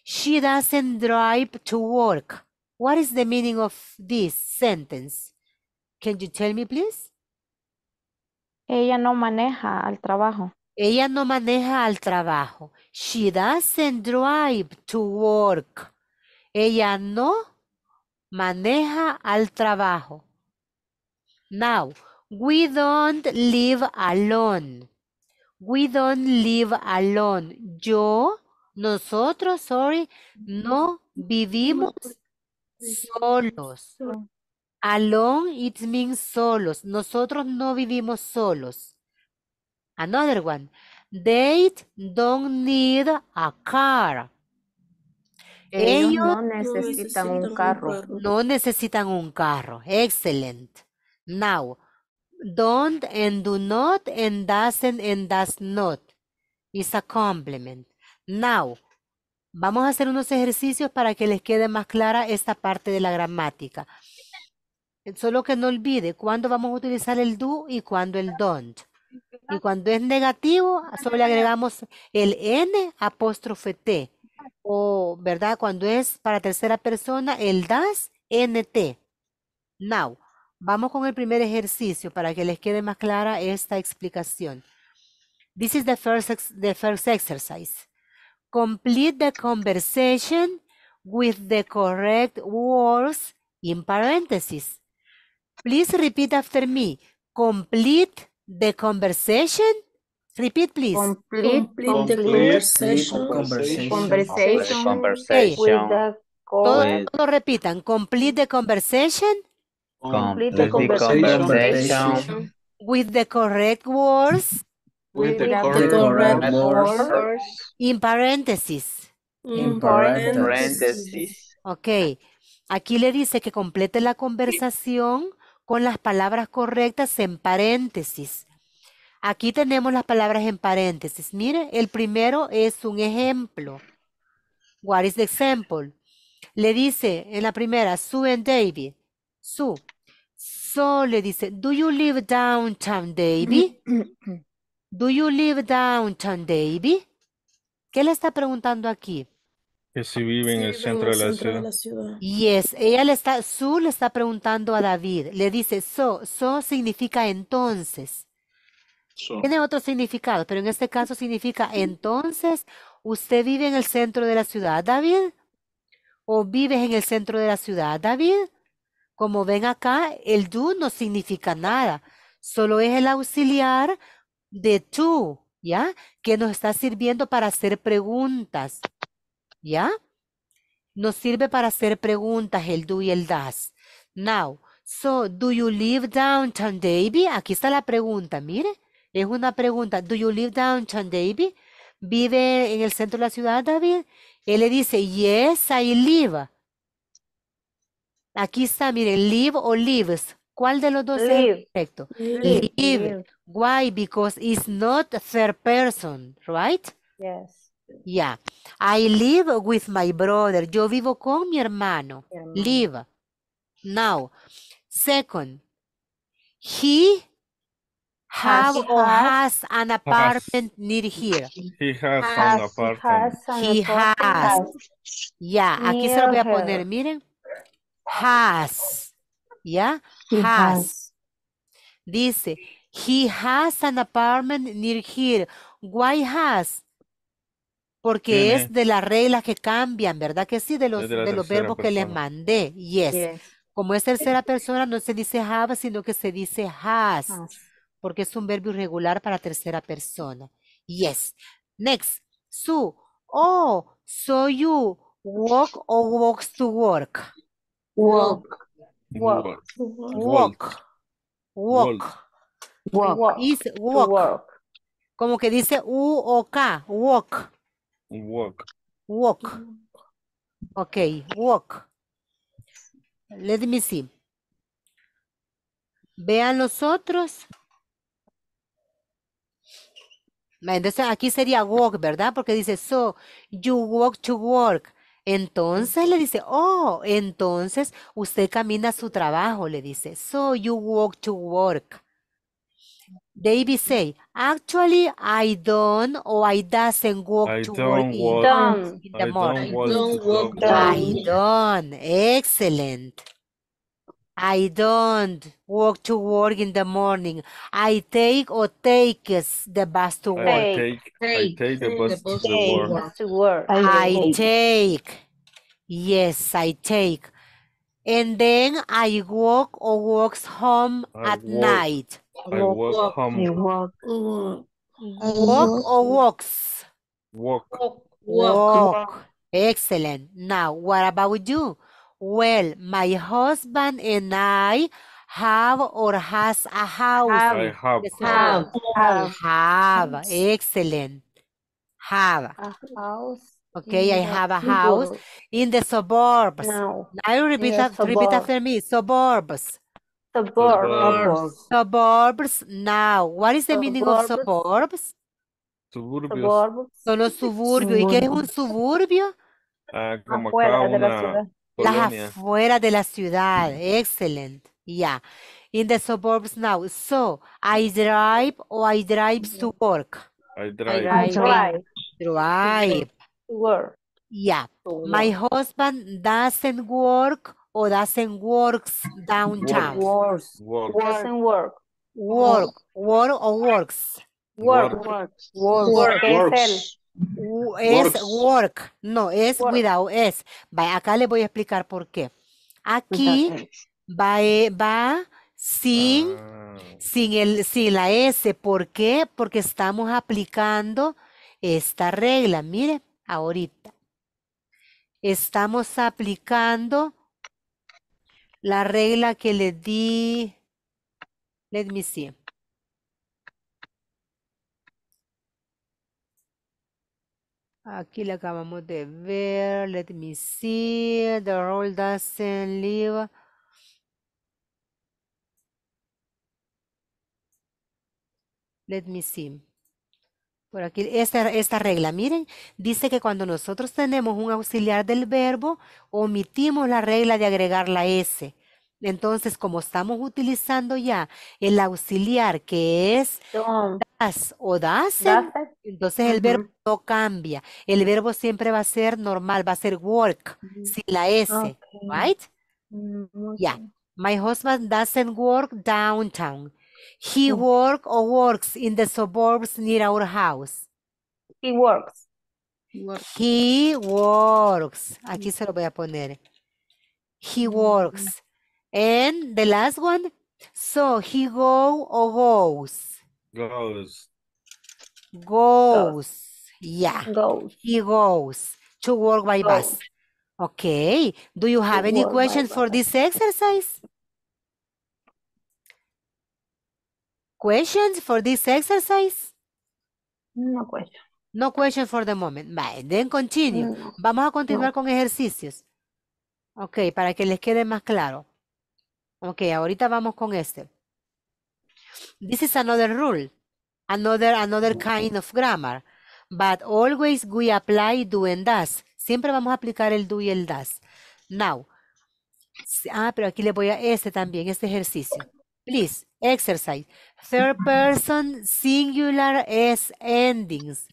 She doesn't drive to work. What is the meaning of this sentence? Can you tell me, please? Ella no maneja al trabajo. Ella no maneja al trabajo. She doesn't drive to work. Ella no maneja al trabajo. Now, we don't live alone. We don't live alone. Yo, nosotros, sorry, no vivimos solos. Alone, it means solos. Nosotros no vivimos solos. Another one. They don't need a car. Ellos, no, necesitan un carro. No necesitan un carro. Excellent. Now, don't and do not and doesn't and does not. It's a complement. Now, vamos a hacer unos ejercicios para que les quede más clara esta parte de la gramática. Solo que no olvide cuándo vamos a utilizar el do y cuándo el don't. Y cuando es negativo, solo le agregamos el N apóstrofe T. O, ¿verdad? Cuando es para tercera persona, el das NT. Now, vamos con el primer ejercicio para que les quede más clara esta explicación. This is the first, the first exercise. Complete the conversation with the correct words in parentheses. Please repeat after me. Complete The conversation? Repeat, please. Complete, complete the conversation. Conversation. Conversation. conversation. With the todo, repitan. Complete the conversation. Complete the conversation. With the correct words. With the correct, words. words. In paréntesis. In paréntesis. Okay, Aquí le dice que complete la conversación con las palabras correctas en paréntesis. Aquí tenemos las palabras en paréntesis. Mire, el primero es un ejemplo. What is the example? Le dice en la primera, Sue and David. Sue. Sue le dice, do you live downtown, David? do you live downtown, David? ¿Qué le está preguntando aquí? Que si vive en el centro de la ciudad. Y es, ella le está, Su le está preguntando a David, le dice so, so significa entonces. Tiene otro significado, pero en este caso significa entonces, ¿usted vive en el centro de la ciudad, David? ¿O vives en el centro de la ciudad, David? Como ven acá, el do no significa nada, solo es el auxiliar de tú, ¿ya? Que nos está sirviendo para hacer preguntas. ¿Ya? Nos sirve para hacer preguntas el do y el das. Now, so, do you live downtown, David? Aquí está la pregunta, mire. Es una pregunta. Do you live downtown, David? ¿Vive en el centro de la ciudad, David? Él le dice, yes, I live. Aquí está, mire, live o lives. ¿Cuál de los dos es correcto? Live. live. Why? Because it's not a third person, right? Yes. Ya, I live with my brother. Yo vivo con mi hermano. Live. Now. Second. He has, an apartment near here. He has, an apartment. He has. Ya, aquí se lo voy a poner, miren. Has. Ya, has. Dice, he has an apartment near here. Why has? porque es de las reglas que cambian, ¿verdad? Que sí, de los, de, los verbos que les mandé. Yes. Como es tercera persona, no se dice have, sino que se dice has, porque es un verbo irregular para tercera persona. Yes. Next. Su. Oh, so you walk or walks to work? Walk. Walk. Walk. Walk. Walk. walk. walk. walk. walk. Como que dice U o K, walk. Walk. Walk. Ok, walk. Let me see. Vean los otros. Entonces aquí sería walk, ¿verdad? Porque dice, so, you walk to work. Entonces le dice, oh, entonces usted camina a su trabajo, le dice, so you walk to work. David say, actually, I don't or I doesn't walk I to work in, do in the I morning. Don't I don't walk I don't. Excellent. I don't walk to work in the morning. I take or takes the bus to work. I take, take. I take the bus, the bus to, work. to work. I, I take. Yes, I take. And then I walk or walks home I at walk, night. I walk, walk home. I walk. Mm. Walk, or walks? Walk. Walk. walk. Excellent. Now, what about you? Well, my husband and I have or has a house. I have. Have. Have. have. Excellent. Have. A house. Okay, I have a house in the suburbs. No. I repeat after me. Suburbs. Suburbs. Suburbs. Now, what is the meaning of suburbs? Suburbios. Suburbs. Solo suburbio. ¿Y qué es un suburbio? Ah, como afuera acá de la ciudad. Las afuera de la ciudad. Excellent. Yeah. In the suburbs now. So, I drive or I drive to work. I drive. I drive. drive work. Yeah. Oh, My husband doesn't work or doesn't works downtown. Works. Work. Doesn't work. Work. Work or works. Work. Work. Work. work. works. Es work, no, es without es. acá le voy a explicar por qué. Aquí va, va sin, ah. sin, el, sin la S. ¿Por qué? Porque estamos aplicando esta regla. Mire, ahorita. Estamos aplicando la regla que le di. Let me see. Aquí la acabamos de ver. Let me see. The role doesn't live. Let me see. Por aquí, esta, esta regla, miren, dice que cuando nosotros tenemos un auxiliar del verbo, omitimos la regla de agregar la S. Entonces, como estamos utilizando ya el auxiliar que es das o das, entonces el verbo no cambia. El verbo siempre va a ser normal, va a ser work, sin la S, right? Mm, ya. My husband doesn't work downtown. He oh. work or works in the suburbs near our house. He works. He works. Aquí se lo voy a poner. He mm-hmm. works. And the last one. So he go or goes. Goes. Goes. Yeah. Goes. He goes to work by goes. bus. Okay. Do you have to any questions for bus. this exercise? Questions for this exercise? No question. No question for the moment. Bye. Then continue. Vamos a continuar con ejercicios. Ok, para que les quede más claro. Ok, ahorita vamos con este. This is another rule. Another, another kind of grammar. But always we apply do and does. Siempre vamos a aplicar el do y el does. Now. Ah, pero aquí le voy a este también, este ejercicio. Please, exercise. Third person singular es endings.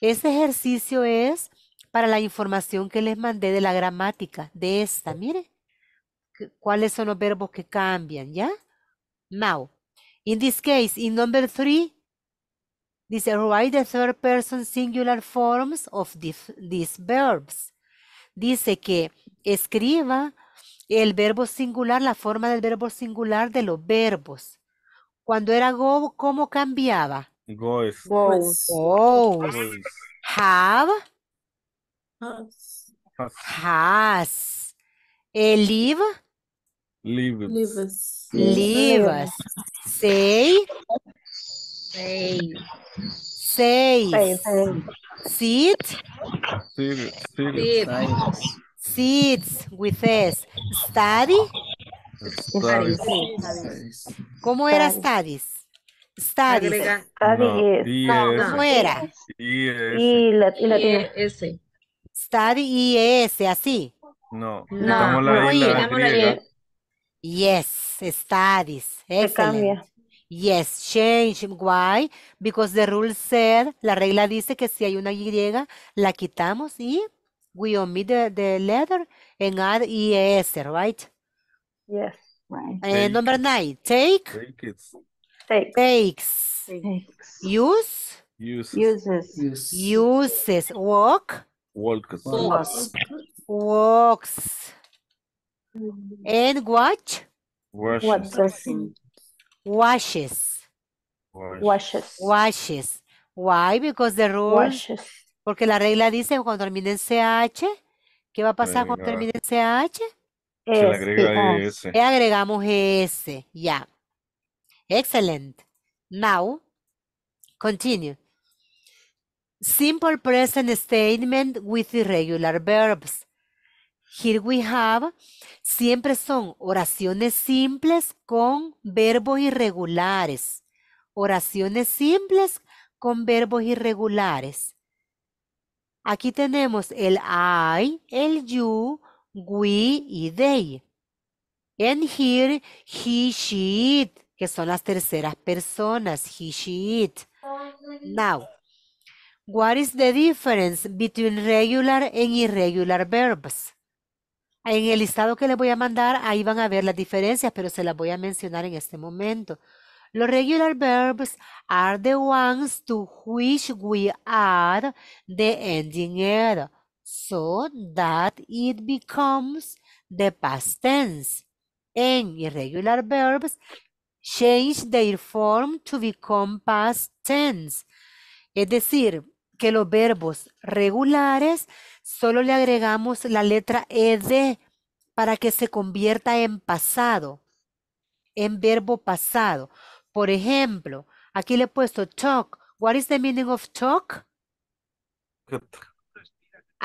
Este ejercicio es para la información que les mandé de la gramática, de esta, mire. ¿Cuáles son los verbos que cambian, ya? Now, in this case, in number three, dice, write the third person singular forms of these verbs. Dice que escriba el verbo singular, la forma del verbo singular de los verbos. Cuando era go, ¿cómo cambiaba? Goes. Goes. Have. Has. Has. live. Say. Say. Say. Sit. Sit. Sits with S. Study. ¿Cómo era Stadis? Stadis. Stadis. No, ¿Cómo era? Y, la, y S. Stadis. y así. No, no. la I, Yes, Stadis. Yes, change. Why? Because the rule said, la regla dice que si hay una Y, la quitamos y we omit the, letter and add ES, right? Yes. Right. Eh, number nine. Take. Take Takes. Use. Uses. Uses. Uses. Walk. Walks. Walks. And watch. Washes. Washes. Washes. Why? Because the rule. Porque la regla dice cuando termine en CH, ¿qué va a pasar cuando termine en CH? Este, oh, Se le agregamos es, ya. Excellent. Now, continue. Simple present statement with irregular verbs. Here we have, siempre son oraciones simples con verbos irregulares. Oraciones simples con verbos irregulares. Aquí tenemos el I, el you, we y they. And here, he, she, it, que son las terceras personas, he, she, it. Now, what is the difference between regular and irregular verbs? En el listado que les voy a mandar, ahí van a ver las diferencias, pero se las voy a mencionar en este momento. Los regular verbs are the ones to which we add the ending error so that it becomes the past tense. En irregular verbs change their form to become past tense. Es decir, que los verbos regulares solo le agregamos la letra ed para que se convierta en pasado, en verbo pasado. Por ejemplo, aquí le he puesto talk. What is the meaning of Talk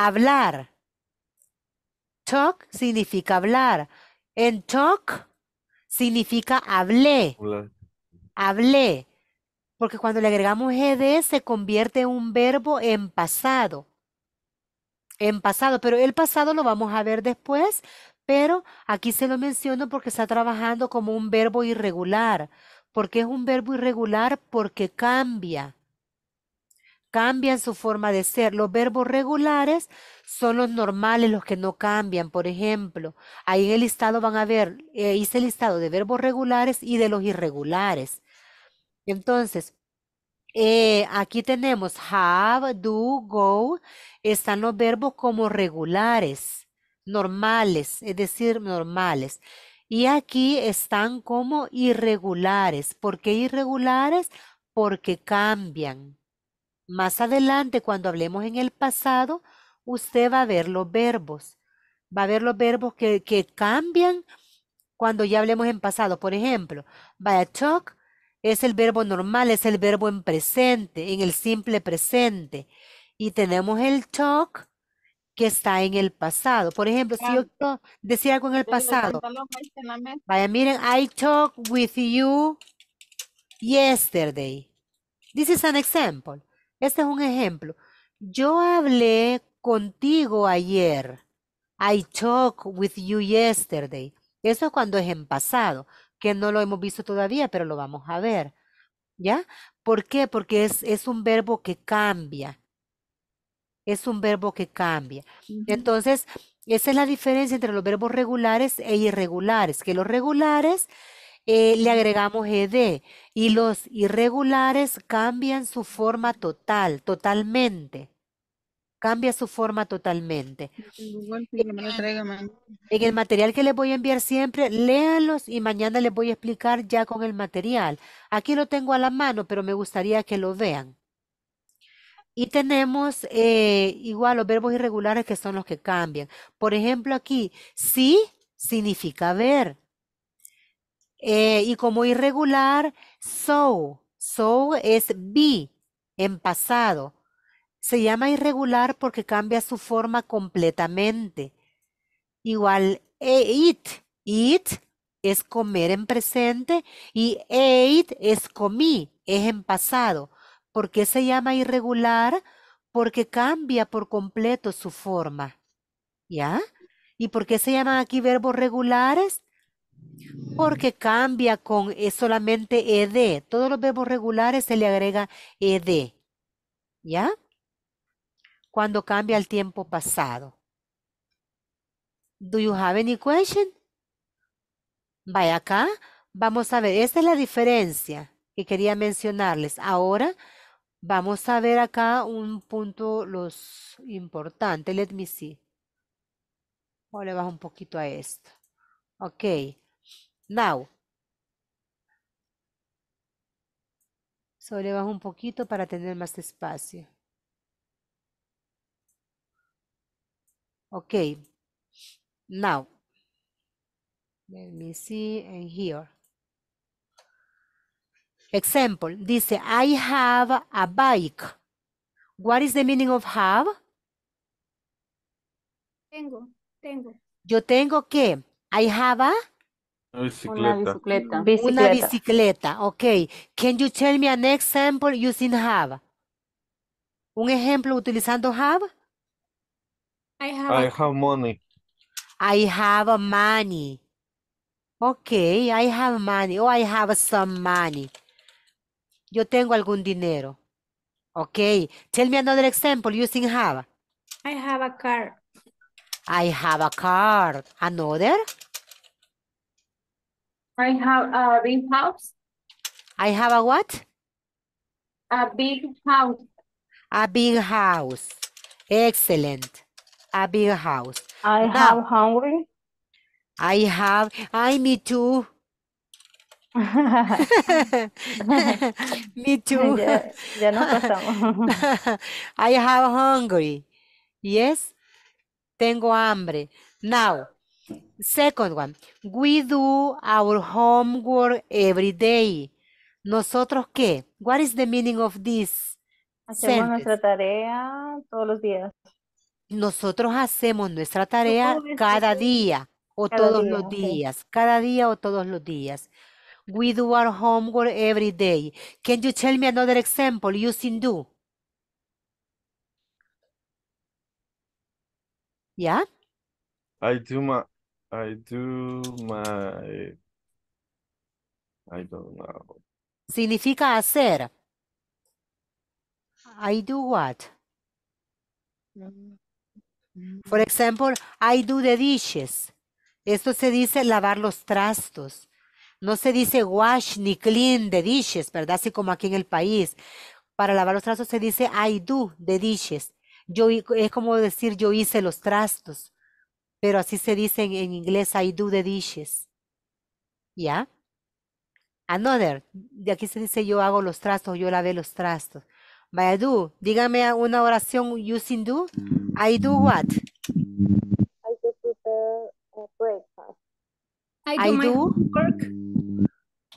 hablar. Talk significa hablar. En talk significa hablé. Hablé. Porque cuando le agregamos ed se convierte en un verbo en pasado. En pasado, pero el pasado lo vamos a ver después, pero aquí se lo menciono porque está trabajando como un verbo irregular. porque es un verbo irregular? Porque cambia cambian su forma de ser. Los verbos regulares son los normales, los que no cambian. Por ejemplo, ahí en el listado van a ver, eh, hice el listado de verbos regulares y de los irregulares. Entonces, eh, aquí tenemos have, do, go. Están los verbos como regulares, normales, es decir, normales. Y aquí están como irregulares. ¿Por qué irregulares? Porque cambian. Más adelante, cuando hablemos en el pasado, usted va a ver los verbos. Va a ver los verbos que, cambian cuando ya hablemos en pasado. Por ejemplo, by talk es el verbo normal, es el verbo en presente, en el simple presente. Y tenemos el talk que está en el pasado. Por ejemplo, si yo decía algo en el pasado. Vaya, miren, I talked with you yesterday. This is an example. Este es un ejemplo. Yo hablé contigo ayer. I talked with you yesterday. Eso es cuando es en pasado, que no lo hemos visto todavía, pero lo vamos a ver. ¿Ya? ¿Por qué? Porque es, es un verbo que cambia. Es un verbo que cambia. Entonces, esa es la diferencia entre los verbos regulares e irregulares, que los regulares eh, le agregamos ed y los irregulares cambian su forma total, totalmente. Cambia su forma totalmente. En el material que les voy a enviar siempre, léanlos y mañana les voy a explicar ya con el material. Aquí lo tengo a la mano, pero me gustaría que lo vean. Y tenemos eh, igual los verbos irregulares que son los que cambian. Por ejemplo, aquí, sí significa ver. Eh, y como irregular, so. So es be en pasado. Se llama irregular porque cambia su forma completamente. Igual eh, eat. Eat es comer en presente y ate es comí, es en pasado. ¿Por qué se llama irregular? Porque cambia por completo su forma. ¿Ya? ¿Y por qué se llaman aquí verbos regulares? Porque cambia con eh, solamente ed. Todos los verbos regulares se le agrega ed. ¿Ya? Cuando cambia al tiempo pasado. Do you have any question? Vaya acá. Vamos a ver. Esta es la diferencia que quería mencionarles. Ahora vamos a ver acá un punto los importante. Let me see. O le bajo un poquito a esto. Ok now. Sobre bajo un poquito para tener más espacio. Ok. Now. Let me see and here. Example. Dice, I have a bike. What is the meaning of have? Tengo, tengo. Yo tengo que. I have a una bicicleta. Una bicicleta. Ok. Can you tell me an example using have? Un ejemplo utilizando have? I have, money. I have money. okay I have money. Oh, I have some money. Yo tengo algún dinero. okay Tell me another example using have. I have a car. I have a car. Another? I have a big house. I have a what? A big house. A big house. Excellent. A big house. I now, have hungry. I have, I me too. me too. no I have hungry. Yes. Tengo hambre. Now, Second one, we do our homework every day. ¿Nosotros qué? What is the meaning of this? Hacemos nuestra tarea todos los días. Nosotros hacemos nuestra tarea cada día o todos los días. Cada día o todos los días. We do our homework every day. Can you tell me another example using do? Yeah? I do my I do my... I don't know. Significa hacer. I do what? Por ejemplo, I do the dishes. Esto se dice lavar los trastos. No se dice wash ni clean the dishes, ¿verdad? Así como aquí en el país. Para lavar los trastos se dice I do the dishes. Yo, es como decir yo hice los trastos pero así se dice en, inglés, I do the dishes. ¿Ya? Another, de aquí se dice yo hago los trastos, yo lavé los trastos. Vaya, dígame una oración using do. I do what? I do uh, I do, my homework.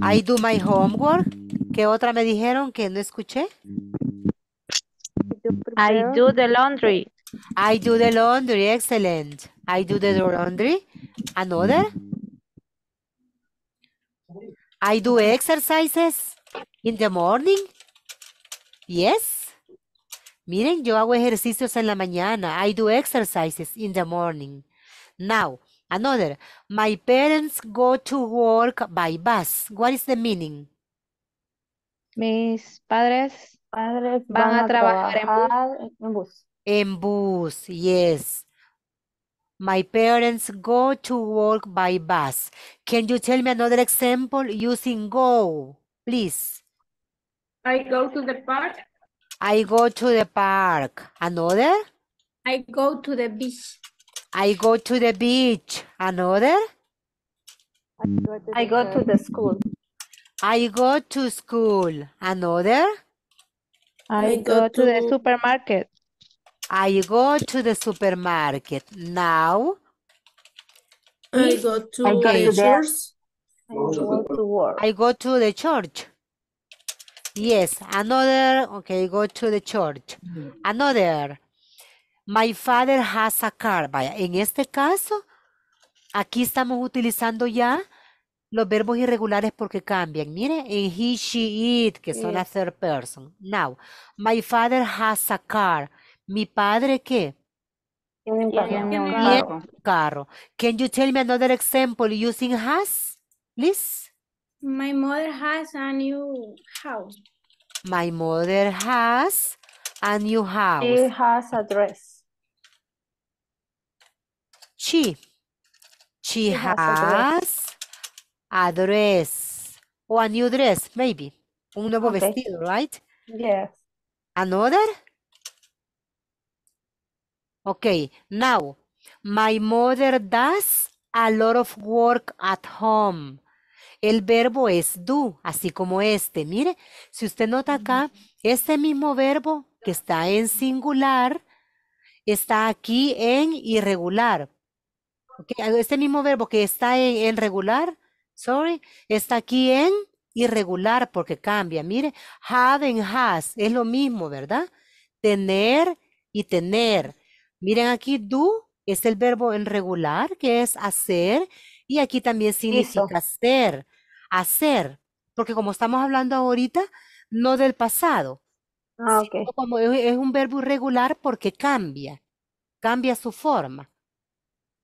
I do my homework. ¿Qué otra me dijeron que no escuché? I do the laundry. I do the laundry. Excellent. I do the laundry. Another. I do exercises in the morning. Yes. Miren, yo hago ejercicios en la mañana. I do exercises in the morning. Now, another. My parents go to work by bus. What is the meaning? Mis padres, padres van, a, trabajar, en bus. En bus, yes. My parents go to work by bus. Can you tell me another example using go, please? I go to the park. I go to the park. Another? I go to the beach. I go to the beach. Another? I go to the, school. I go to school. Another? I, go, to the supermarket. I go to the supermarket now. I go to the church. I go to I go to the church. Yes, another, okay, go to the church. Mm-hmm. Another, my father has a car. Vaya, en este caso, aquí estamos utilizando ya los verbos irregulares porque cambian. Mire, en he, she, it, que son las la third person. Now, my father has a car. Mi padre qué? Tiene un carro. Can you tell me another example using has, please? My mother has a new house. My mother has a new house. She has a dress. She. She, has, a dress. a Or a new dress, maybe. Un nuevo vestido, right? Yes. Another? Okay, now, my mother does a lot of work at home. El verbo es do, así como este. Mire, si usted nota acá, este mismo verbo que está en singular, está aquí en irregular. este mismo verbo que está en, regular, sorry, está aquí en irregular porque cambia. Mire, have and has es lo mismo, ¿verdad? Tener y tener. Miren aquí, do es el verbo en regular, que es hacer, y aquí también significa hacer, hacer, porque como estamos hablando ahorita, no del pasado, ah, okay. es, un verbo irregular porque cambia, cambia su forma.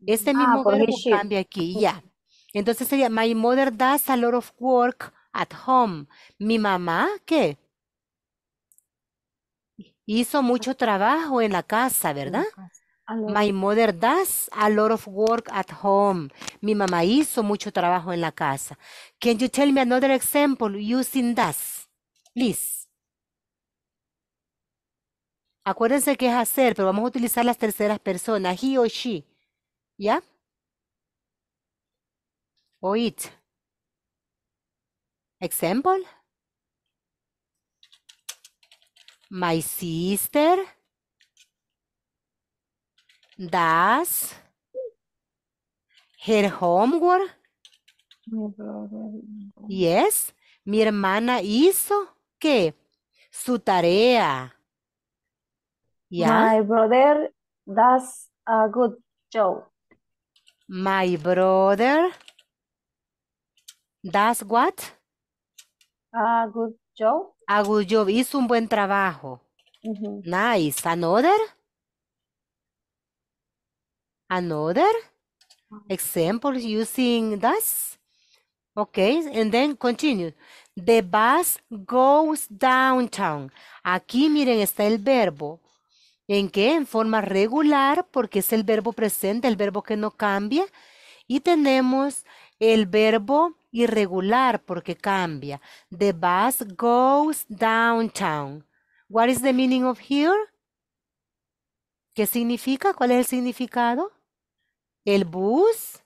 Este ah, mismo verbo cambia aquí, ya. Entonces sería, my mother does a lot of work at home. Mi mamá, ¿qué? Hizo mucho trabajo en la casa, ¿verdad? My mother does a lot of work at home. Mi mamá hizo mucho trabajo en la casa. Can you tell me another example using does? Please. Acuérdense que es hacer, pero vamos a utilizar las terceras personas, he o she. ¿Ya? O it. Example. My sister does her homework. Yes, mi hermana hizo qué? Su tarea. My brother does a good job. My brother does what? A good job. Hizo un buen trabajo. Nice. Another? Another? Ah. Example using this. Okay, and then continue. The bus goes downtown. Aquí miren, está el verbo. ¿En qué? En forma regular, porque es el verbo presente, el verbo que no cambia. Y tenemos el verbo irregular porque cambia. The bus goes downtown. What is the meaning of here? ¿Qué significa? ¿Cuál es el significado? El bus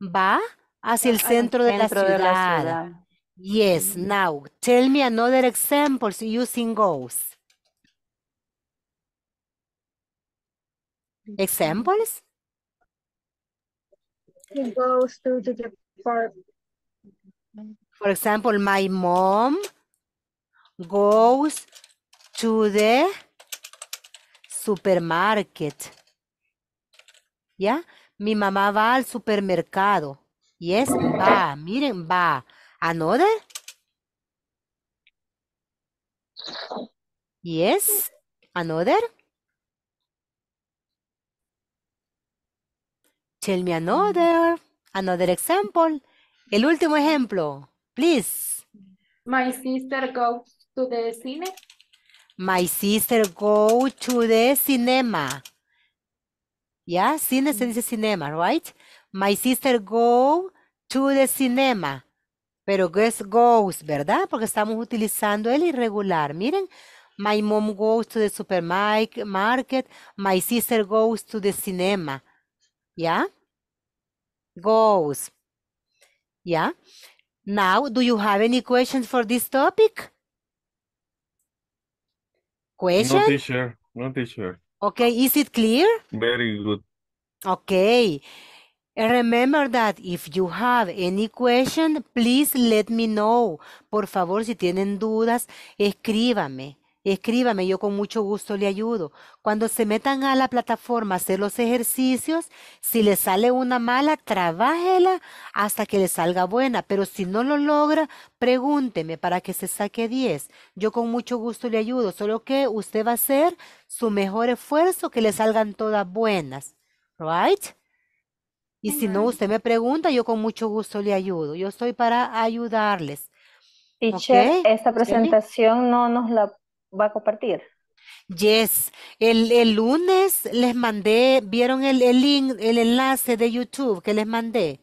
va hacia el centro, de, la ciudad. Yes, now tell me another example using goes. Examples? He goes to the For example, my mom goes to the supermarket. ¿Ya? Mi mamá va al supermercado. Yes, va. Miren, va. Another? Yes, another? Tell me another. Another example. El último ejemplo, please. My sister goes to the cinema. My sister goes to the cinema. ¿Ya? Yeah, cine se dice cinema, right? My sister go to the cinema. Pero guess goes, ¿verdad? Porque estamos utilizando el irregular. Miren, my mom goes to the supermarket. My sister goes to the cinema. ¿Ya? Yeah? Goes. Yeah. Now, do you have any questions for this topic? Question? No teacher, no teacher. Okay, is it clear? Very good. Okay. Remember that if you have any question, please let me know. Por favor, si tienen dudas, escríbame. Escríbame, yo con mucho gusto le ayudo. Cuando se metan a la plataforma a hacer los ejercicios, si le sale una mala, trabájela hasta que le salga buena, pero si no lo logra, pregúnteme para que se saque 10. Yo con mucho gusto le ayudo, solo que usted va a hacer su mejor esfuerzo que le salgan todas buenas. Right? Y si no, usted me pregunta, yo con mucho gusto le ayudo. Yo estoy para ayudarles. esta presentación no nos la va a compartir. Yes, el, lunes les mandé, ¿vieron el, link, el enlace de YouTube que les mandé?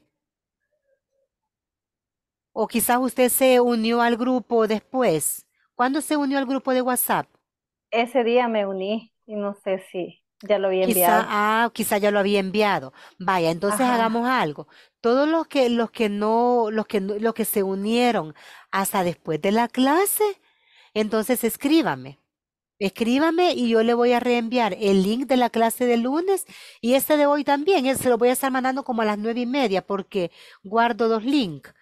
O quizás usted se unió al grupo después. ¿Cuándo se unió al grupo de WhatsApp? Ese día me uní y no sé si ya lo había enviado. Ah, quizás ya lo había enviado. Vaya, entonces hagamos algo. Todos los que, los que no, los que, los que se unieron hasta después de la clase, entonces escríbame. Escríbame y yo le voy a reenviar el link de la clase del lunes y este de hoy también. Se lo voy a estar mandando como a las nueve y media porque guardo dos links.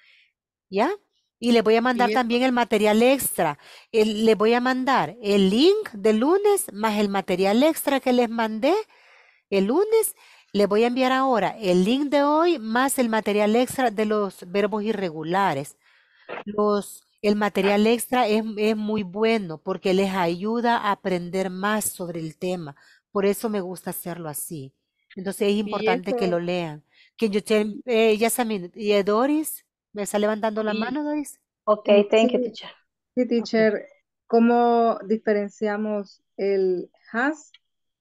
¿Ya? Y le voy a mandar también el material extra. le voy a mandar el link de lunes más el material extra que les mandé el lunes. Le voy a enviar ahora el link de hoy más el material extra de los verbos irregulares. Los el material extra es, muy bueno porque les ayuda a aprender más sobre el tema. Por eso me gusta hacerlo así. Entonces es importante que lo lean. Can eh, Doris, ¿me está levantando la mano, Doris? Ok, thank you, teacher. Sí, teacher, ¿cómo diferenciamos el has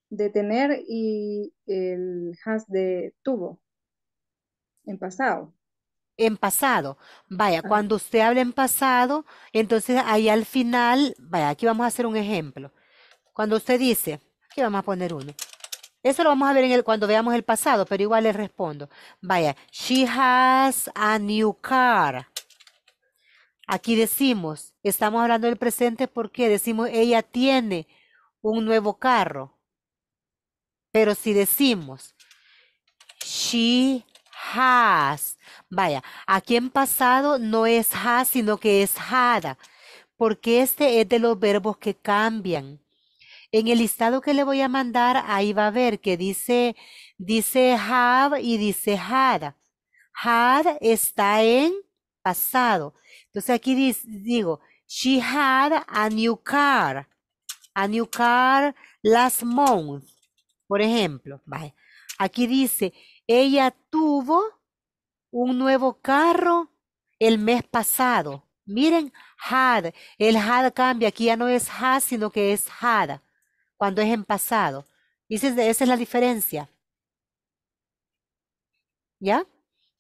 de tener y el has de tuvo en pasado? En pasado. Vaya, cuando usted habla en pasado, entonces ahí al final, vaya, aquí vamos a hacer un ejemplo. Cuando usted dice, aquí vamos a poner uno. Eso lo vamos a ver en cuando veamos el pasado, pero igual le respondo. Vaya, she has a new car. Aquí decimos, estamos hablando del presente porque decimos ella tiene un nuevo carro. Pero si decimos she has Vaya, aquí en pasado no es ha, sino que es hada. porque este es de los verbos que cambian. En el listado que le voy a mandar, ahí va a ver que dice, dice have y dice had. Had está en pasado. Entonces aquí digo, she had a new car. A new car last month. Por ejemplo, vaya. Aquí dice, ella tuvo un nuevo carro el mes pasado. Miren, had, el had cambia, aquí ya no es had sino que es had, cuando es en pasado. Y esa es la diferencia. ¿Ya?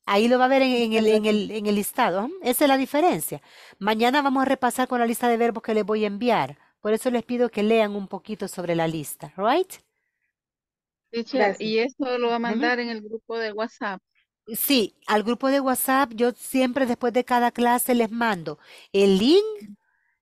Ahí lo va a ver en, el, el, en el, listado. ¿ah? Esa es la diferencia. Mañana vamos a repasar con la lista de verbos que les voy a enviar. Por eso les pido que lean un poquito sobre la lista, ¿right? y eso lo va a mandar en el grupo de WhatsApp. Sí, al grupo de WhatsApp yo siempre después de cada clase les mando el link,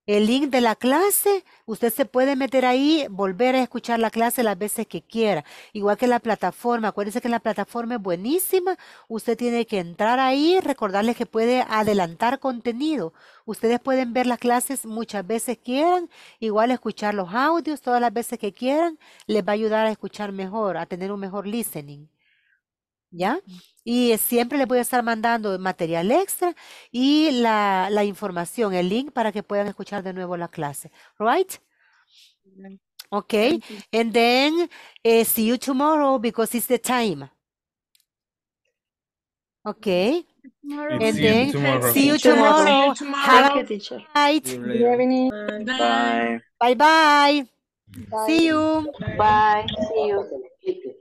el link de la clase. Usted se puede meter ahí, volver a escuchar la clase las veces que quiera. Igual que la plataforma, acuérdense que la plataforma es buenísima. Usted tiene que entrar ahí, recordarles que puede adelantar contenido. Ustedes pueden ver las clases muchas veces quieran, igual escuchar los audios todas las veces que quieran. Les va a ayudar a escuchar mejor, a tener un mejor listening. ¿ya? Y siempre les voy a estar mandando material extra y la, la información, el link para que puedan escuchar de nuevo la clase, right? Okay, and then eh, see you tomorrow because it's the time. Okay. And then see you tomorrow. teacher. Bye. Bye bye. Bye. See you. Bye. See you.